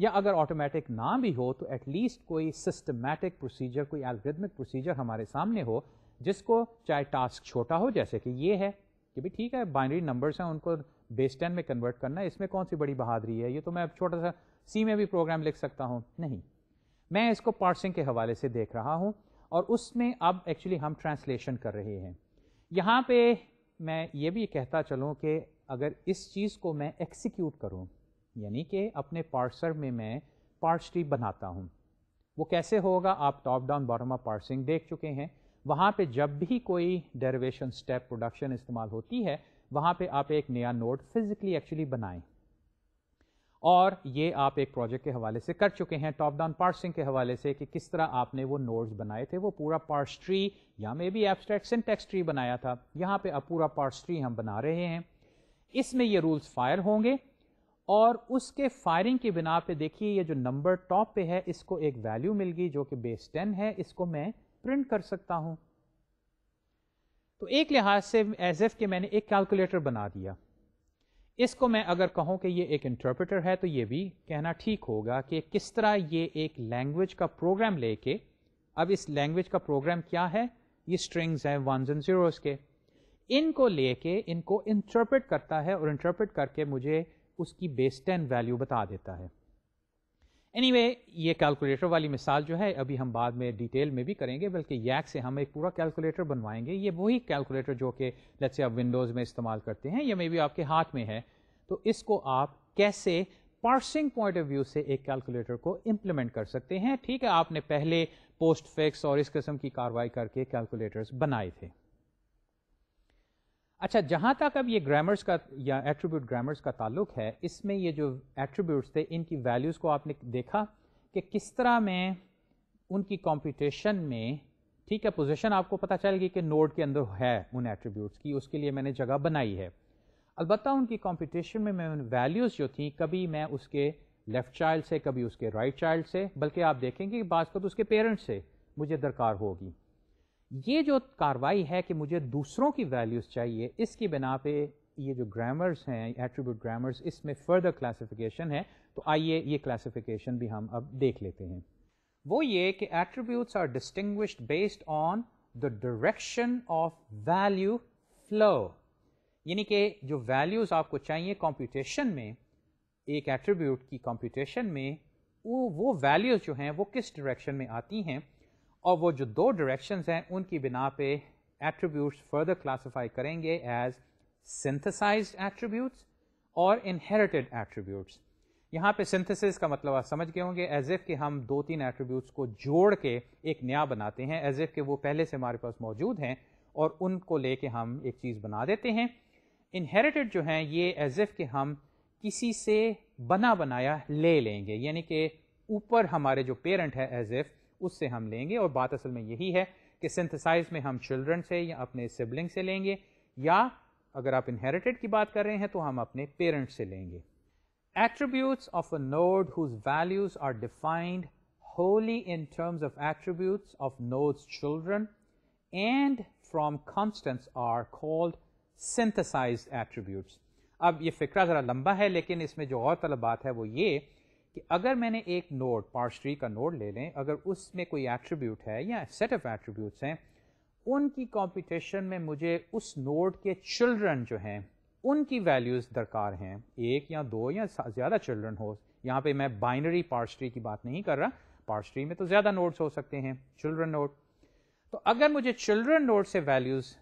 या अगर ऑटोमेटिक ना भी हो तो एटलीस्ट कोई सिस्टमेटिक प्रोसीजर कोई एल्गोरिथमिक प्रोसीजर हमारे सामने हो जिसको चाहे टास्क छोटा हो जैसे कि ये है कि भाई ठीक है बाइनरी नंबर्स हैं उनको बेस टेन में कन्वर्ट करना है इसमें कौन सी बड़ी बहादुरी है ये तो मैं छोटा सा सी में भी प्रोग्राम लिख सकता हूँ नहीं मैं इसको पार्सिंग के हवाले से देख रहा हूँ और उसमें अब एक्चुअली हम ट्रांसलेशन कर रहे हैं यहाँ पे मैं ये भी कहता चलूँ कि अगर इस चीज़ को मैं एक्सिक्यूट करूँ यानी कि अपने पार्सर में मैं पार्स ट्री बनाता हूँ वो कैसे होगा आप top down bottom up parsing देख चुके हैं वहाँ पे जब भी कोई डेरिवेशन स्टेप प्रोडक्शन इस्तेमाल होती है वहाँ पे आप एक नया नोट फिजिकली एक्चुअली बनाएं और ये आप एक प्रोजेक्ट के हवाले से कर चुके हैं टॉप डाउन पार्सिंग के हवाले से कि किस तरह आपने वो नोड्स बनाए थे वो पूरा पार्स ट्री या maybe abstract syntax tree बनाया था यहाँ पे अब पूरा पार्स ट्री हम बना रहे हैं इसमें ये रूल्स फायर होंगे और उसके फायरिंग की बिना पे देखिए ये जो नंबर टॉप पे है इसको एक वैल्यू मिल गई जो कि बेस टेन है इसको मैं प्रिंट कर सकता हूँ तो एक लिहाज से एज एफ के मैंने एक कैलकुलेटर बना दिया इसको मैं अगर कहूँ कि ये एक इंटरप्रेटर है तो ये भी कहना ठीक होगा कि किस तरह ये एक लैंग्वेज का प्रोग्राम लेके अब इस लैंग्वेज का प्रोग्राम क्या है ये स्ट्रिंग्स हैं वंस एंड जीरोस के इनको लेके इनको इंटरप्रेट करता है और इंटरप्रेट करके मुझे उसकी बेस टेन वैल्यू बता देता है एनीवे anyway, ये कैलकुलेटर वाली मिसाल जो है अभी हम बाद में डिटेल में भी करेंगे बल्कि यैक से हम एक पूरा कैलकुलेटर बनवाएंगे ये वही कैलकुलेटर जो कि लेट से आप विंडोज़ में इस्तेमाल करते हैं या मे बी आपके हाथ में है तो इसको आप कैसे पार्सिंग पॉइंट ऑफ व्यू से एक कैलकुलेटर को इम्प्लीमेंट कर सकते हैं ठीक है आपने पहले पोस्ट फिक्स और इस किस्म की कार्रवाई करके कैलकुलेटर्स बनाए थे अच्छा जहाँ तक अब ये ग्रामर्स का या एट्रीब्यूट ग्रामर्स का ताल्लुक है इसमें ये जो एट्रीब्यूट्स थे इनकी वैल्यूज़ को आपने देखा कि किस तरह में उनकी कॉम्पिटिशन में ठीक है पोजीशन आपको पता चल गई कि नोड के अंदर है उन एट्रीब्यूट्स की उसके लिए मैंने जगह बनाई है अलबत्त उनकी कॉम्पिटिशन में मैं उन वैल्यूज़ जो थी कभी मैं उसके लेफ़्ट चाइल्ड से कभी उसके राइट right चाइल्ड से बल्कि आप देखेंगे कि बात तो उसके पेरेंट्स से मुझे दरकार होगी ये जो कार्रवाई है कि मुझे दूसरों की वैल्यूज़ चाहिए इसकी बिना पे ये जो ग्रामर्स हैं एट्रीब्यूट ग्रामर्स इसमें फर्दर क्लासिफिकेशन है तो आइए ये क्लासिफिकेशन भी हम अब देख लेते हैं वो ये कि attributes are distinguished based on the direction of value flow यानी कि जो वैल्यूज़ आपको चाहिए कॉम्पिटिशन में एक एट्रीब्यूट की कॉम्पिटिशन में वो वो वैल्यूज़ जो हैं वो किस डायरेक्शन में आती हैं और वो जो दो डायरेक्शंस हैं उनकी बिना पे एट्रीब्यूट्स फर्दर क्लासिफाई करेंगे एज सिंथेसाइज एट्रीब्यूट्स और इनहेरिटेड एट्रीब्यूट्स यहाँ पे सिंथेसिस का मतलब आप समझ गए होंगे एज इफ कि हम दो तीन एट्रीब्यूट्स को जोड़ के एक नया बनाते हैं एज इफ कि वो पहले से हमारे पास मौजूद हैं और उनको लेके हम एक चीज़ बना देते हैं इनहेरिटेड जो हैं ये एज इफ कि हम किसी से बना बनाया ले लेंगे यानी कि ऊपर हमारे जो पेरेंट है एज इफ उससे हम लेंगे और बात असल में यही है कि सिंथेसाइज में हम चिल्ड्रन से या अपने सिबलिंग से लेंगे या अगर आप इनहेरिटेड की बात कर रहे हैं तो हम अपने पेरेंट्स से लेंगे attributes of a node whose values are defined wholly in terms of attributes of node's children and from constants are called synthesized attributes. अब ये फ़िक्रा ज़रा लंबा है लेकिन इसमें जो और तलब बात है वो ये कि अगर मैंने एक नोड पार्स थ्री का नोड ले लें अगर उसमें कोई एट्रीब्यूट है या सेट ऑफ एट्रीब्यूट्स हैं उनकी कॉम्पिटिशन में मुझे उस नोड के चिल्ड्रन जो हैं उनकी वैल्यूज़ दरकार हैं एक या दो या ज़्यादा चिल्ड्रन हो यहाँ पे मैं बाइनरी पार्ट थ्री की बात नहीं कर रहा पार्स थ्री में तो ज़्यादा नोड्स हो सकते हैं चिल्ड्रन नोट तो अगर मुझे चिल्ड्रन नोट से वैल्यूज़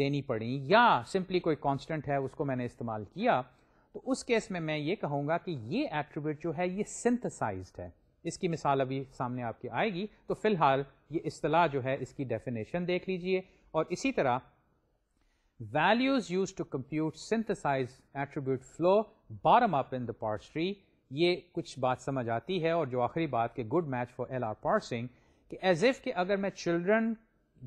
लेनी पड़ी या सिंपली कोई कॉन्स्टेंट है उसको मैंने इस्तेमाल किया तो उस केस में मैं ये कहूँगा कि ये एट्रीब्यूट जो है ये सिंथेसाइज्ड है इसकी मिसाल अभी सामने आपकी आएगी तो फिलहाल ये असलाह जो है इसकी डेफिनेशन देख लीजिए और इसी तरह values used to compute synthesize attribute flow bottom up in the parse tree ये कुछ बात समझ आती है और जो आखिरी बात के good match for L R parsing कि एज इफ कि अगर मैं चिल्ड्रन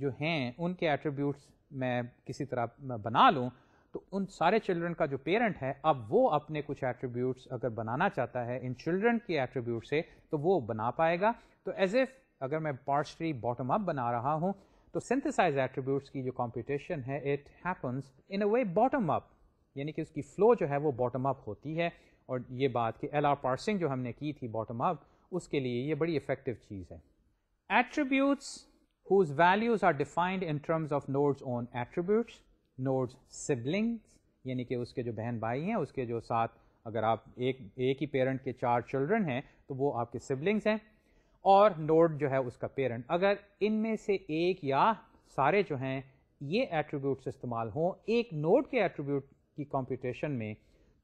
जो हैं उनके एट्रीब्यूट्स मैं किसी तरह बना लूँ तो उन सारे चिल्ड्रन का जो पेरेंट है अब वो अपने कुछ एट्रीब्यूट्स अगर बनाना चाहता है इन चिल्ड्रन के एट्रीब्यूट से तो वो बना पाएगा तो एज इफ अगर मैं पार्स ट्री बॉटम अप बना रहा हूँ तो सिंथिसाइज एट्रीब्यूट्स की जो कॉम्पिटिशन है it happens in a way bottom up यानी कि उसकी फ्लो जो है वो बॉटम अप होती है और ये बात कि एल पार्सिंग जो हमने की थी बॉटम अप उसके लिए ये बड़ी इफेक्टिव चीज़ है attributes whose values are defined in terms of nodes on attributes nodes siblings यानी कि उसके जो बहन भाई हैं उसके जो साथ अगर आप एक एक ही पेरेंट के चार चिल्ड्रन हैं तो वो आपके सिबलिंग्स हैं और नोड जो है उसका पेरेंट अगर इनमें से एक या सारे जो हैं ये एट्रीब्यूट्स इस्तेमाल हों एक नोड के एट्रीब्यूट की कॉम्पिटिशन में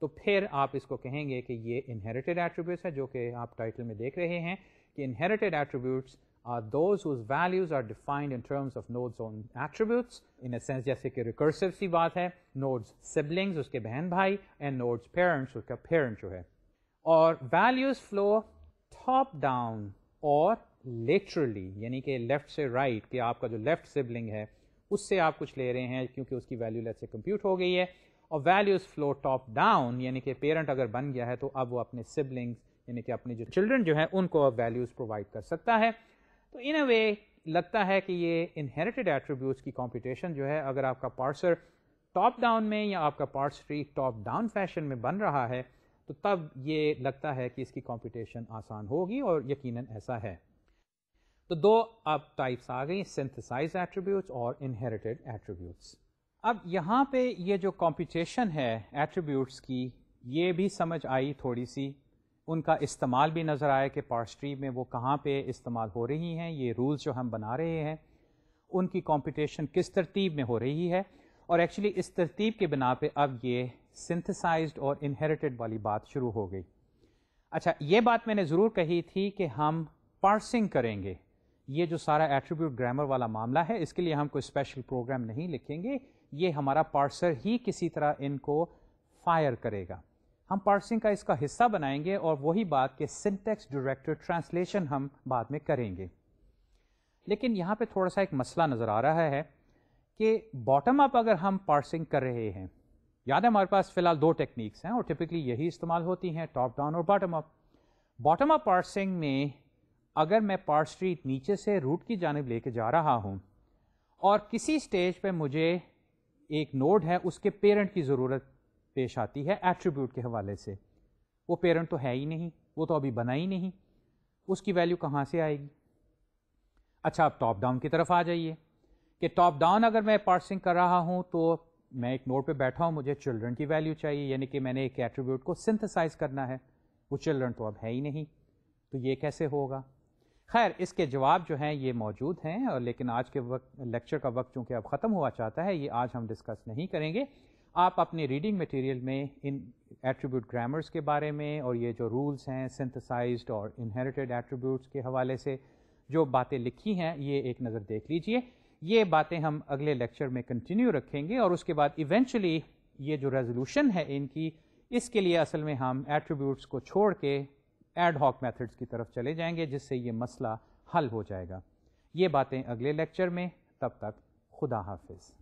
तो फिर आप इसको कहेंगे कि ये इनहेरिटेड एट्रीब्यूट्स है जो कि आप टाइटल में देख रहे हैं कि inherited attributes are those whose values are defined in terms of nodes own attributes in a sense जैसे ki recursive si baat hai, nodes siblings uske बहन bhai, and nodes parents uska parent jo hai. और values flow top down or literally, yani ke left se right कि aapka jo left sibling है उससे आप कुछ ले रहे हैं क्योंकि उसकी वैल्यू लेट से compute हो गई है और values flow top down यानी कि parent अगर बन गया है तो अब वो अपने siblings यानी कि अपने जो children जो हैं उनको अब values پرووائڈ کر سکتا ہے तो इन अ वे लगता है कि ये इनहेरिटेड एट्रीब्यूट्स की कॉम्पिटिशन जो है अगर आपका पार्सर टॉप डाउन में या आपका parse tree top down fashion में बन रहा है तो तब ये लगता है कि इसकी कंपटीशन आसान होगी और यकीनन ऐसा है तो दो अब टाइप्स आ गई सिंथेसाइज एट्रीब्यूट्स और इनहेरिटेड एट्रीब्यूट्स अब यहाँ पे ये जो कंपटीशन है एट्रीब्यूट्स की ये भी समझ आई थोड़ी सी उनका इस्तेमाल भी नज़र आया कि पार्ट्स ट्री में वो कहाँ पे इस्तेमाल हो रही हैं ये रूल्स जो हम बना रहे हैं उनकी कॉम्पिटिशन किस तरतीब में हो रही है और एक्चुअली इस तरतीब के बिना पे अब ये सिंथिसाइज और इनहेरिटेड वाली बात शुरू हो गई अच्छा ये बात मैंने ज़रूर कही थी कि हम पार्सिंग करेंगे ये जो सारा एट्रीब्यूट ग्रामर वाला मामला है इसके लिए हम कोई स्पेशल प्रोग्राम नहीं लिखेंगे ये हमारा पार्सर ही किसी तरह इनको फायर करेगा हम पार्सिंग का इसका हिस्सा बनाएंगे और वही बात कि सिंटेक्स डायरेक्टर ट्रांसलेशन हम बाद में करेंगे लेकिन यहाँ पे थोड़ा सा एक मसला नज़र आ रहा है कि बॉटम अप अगर हम पार्सिंग कर रहे हैं याद है हमारे पास फिलहाल दो टेक्निक्स हैं और टिपिकली यही इस्तेमाल होती हैं टॉप डाउन और bottom up bottom up parsing में अगर मैं पार्स ट्री नीचे से रूट की जानब लेके जा रहा हूँ और किसी स्टेज पर मुझे एक नोड है उसके पेरेंट की ज़रूरत पेश आती है एट्रीब्यूट के हवाले से वो पेरेंट तो है ही नहीं वो तो अभी बना ही नहीं उसकी वैल्यू कहाँ से आएगी अच्छा आप टॉप डाउन की तरफ आ जाइए कि टॉप डाउन अगर मैं पार्सिंग कर रहा हूँ तो मैं एक नोट पे बैठा हूँ मुझे चिल्ड्रन की वैल्यू चाहिए यानी कि मैंने एक एट्रीब्यूट को सिंथेसाइज करना है वो चिल्ड्रन तो अब है ही नहीं तो ये कैसे होगा खैर इसके जवाब जो हैं ये मौजूद हैं और लेकिन आज के वक्त लेक्चर का वक्त चूँकि अब ख़त्म हुआ चाहता है ये आज हम डिस्कस नहीं करेंगे आप अपने रीडिंग मटेरियल में इन एट्रीब्यूट ग्रामर्स के बारे में और ये जो रूल्स हैं सिंथेसाइज्ड और इनहेरिटेड एट्रीब्यूट्स के हवाले से जो बातें लिखी हैं ये एक नज़र देख लीजिए ये बातें हम अगले लेक्चर में कंटिन्यू रखेंगे और उसके बाद इवेंचुअली ये जो रेजोल्यूशन है इनकी इसके लिए असल में हम एट्रीब्यूट्स को छोड़ के एड हॉक मैथड्स की तरफ चले जाएंगे जिससे ये मसला हल हो जाएगा ये बातें अगले लेक्चर में तब तक खुदा हाफिज़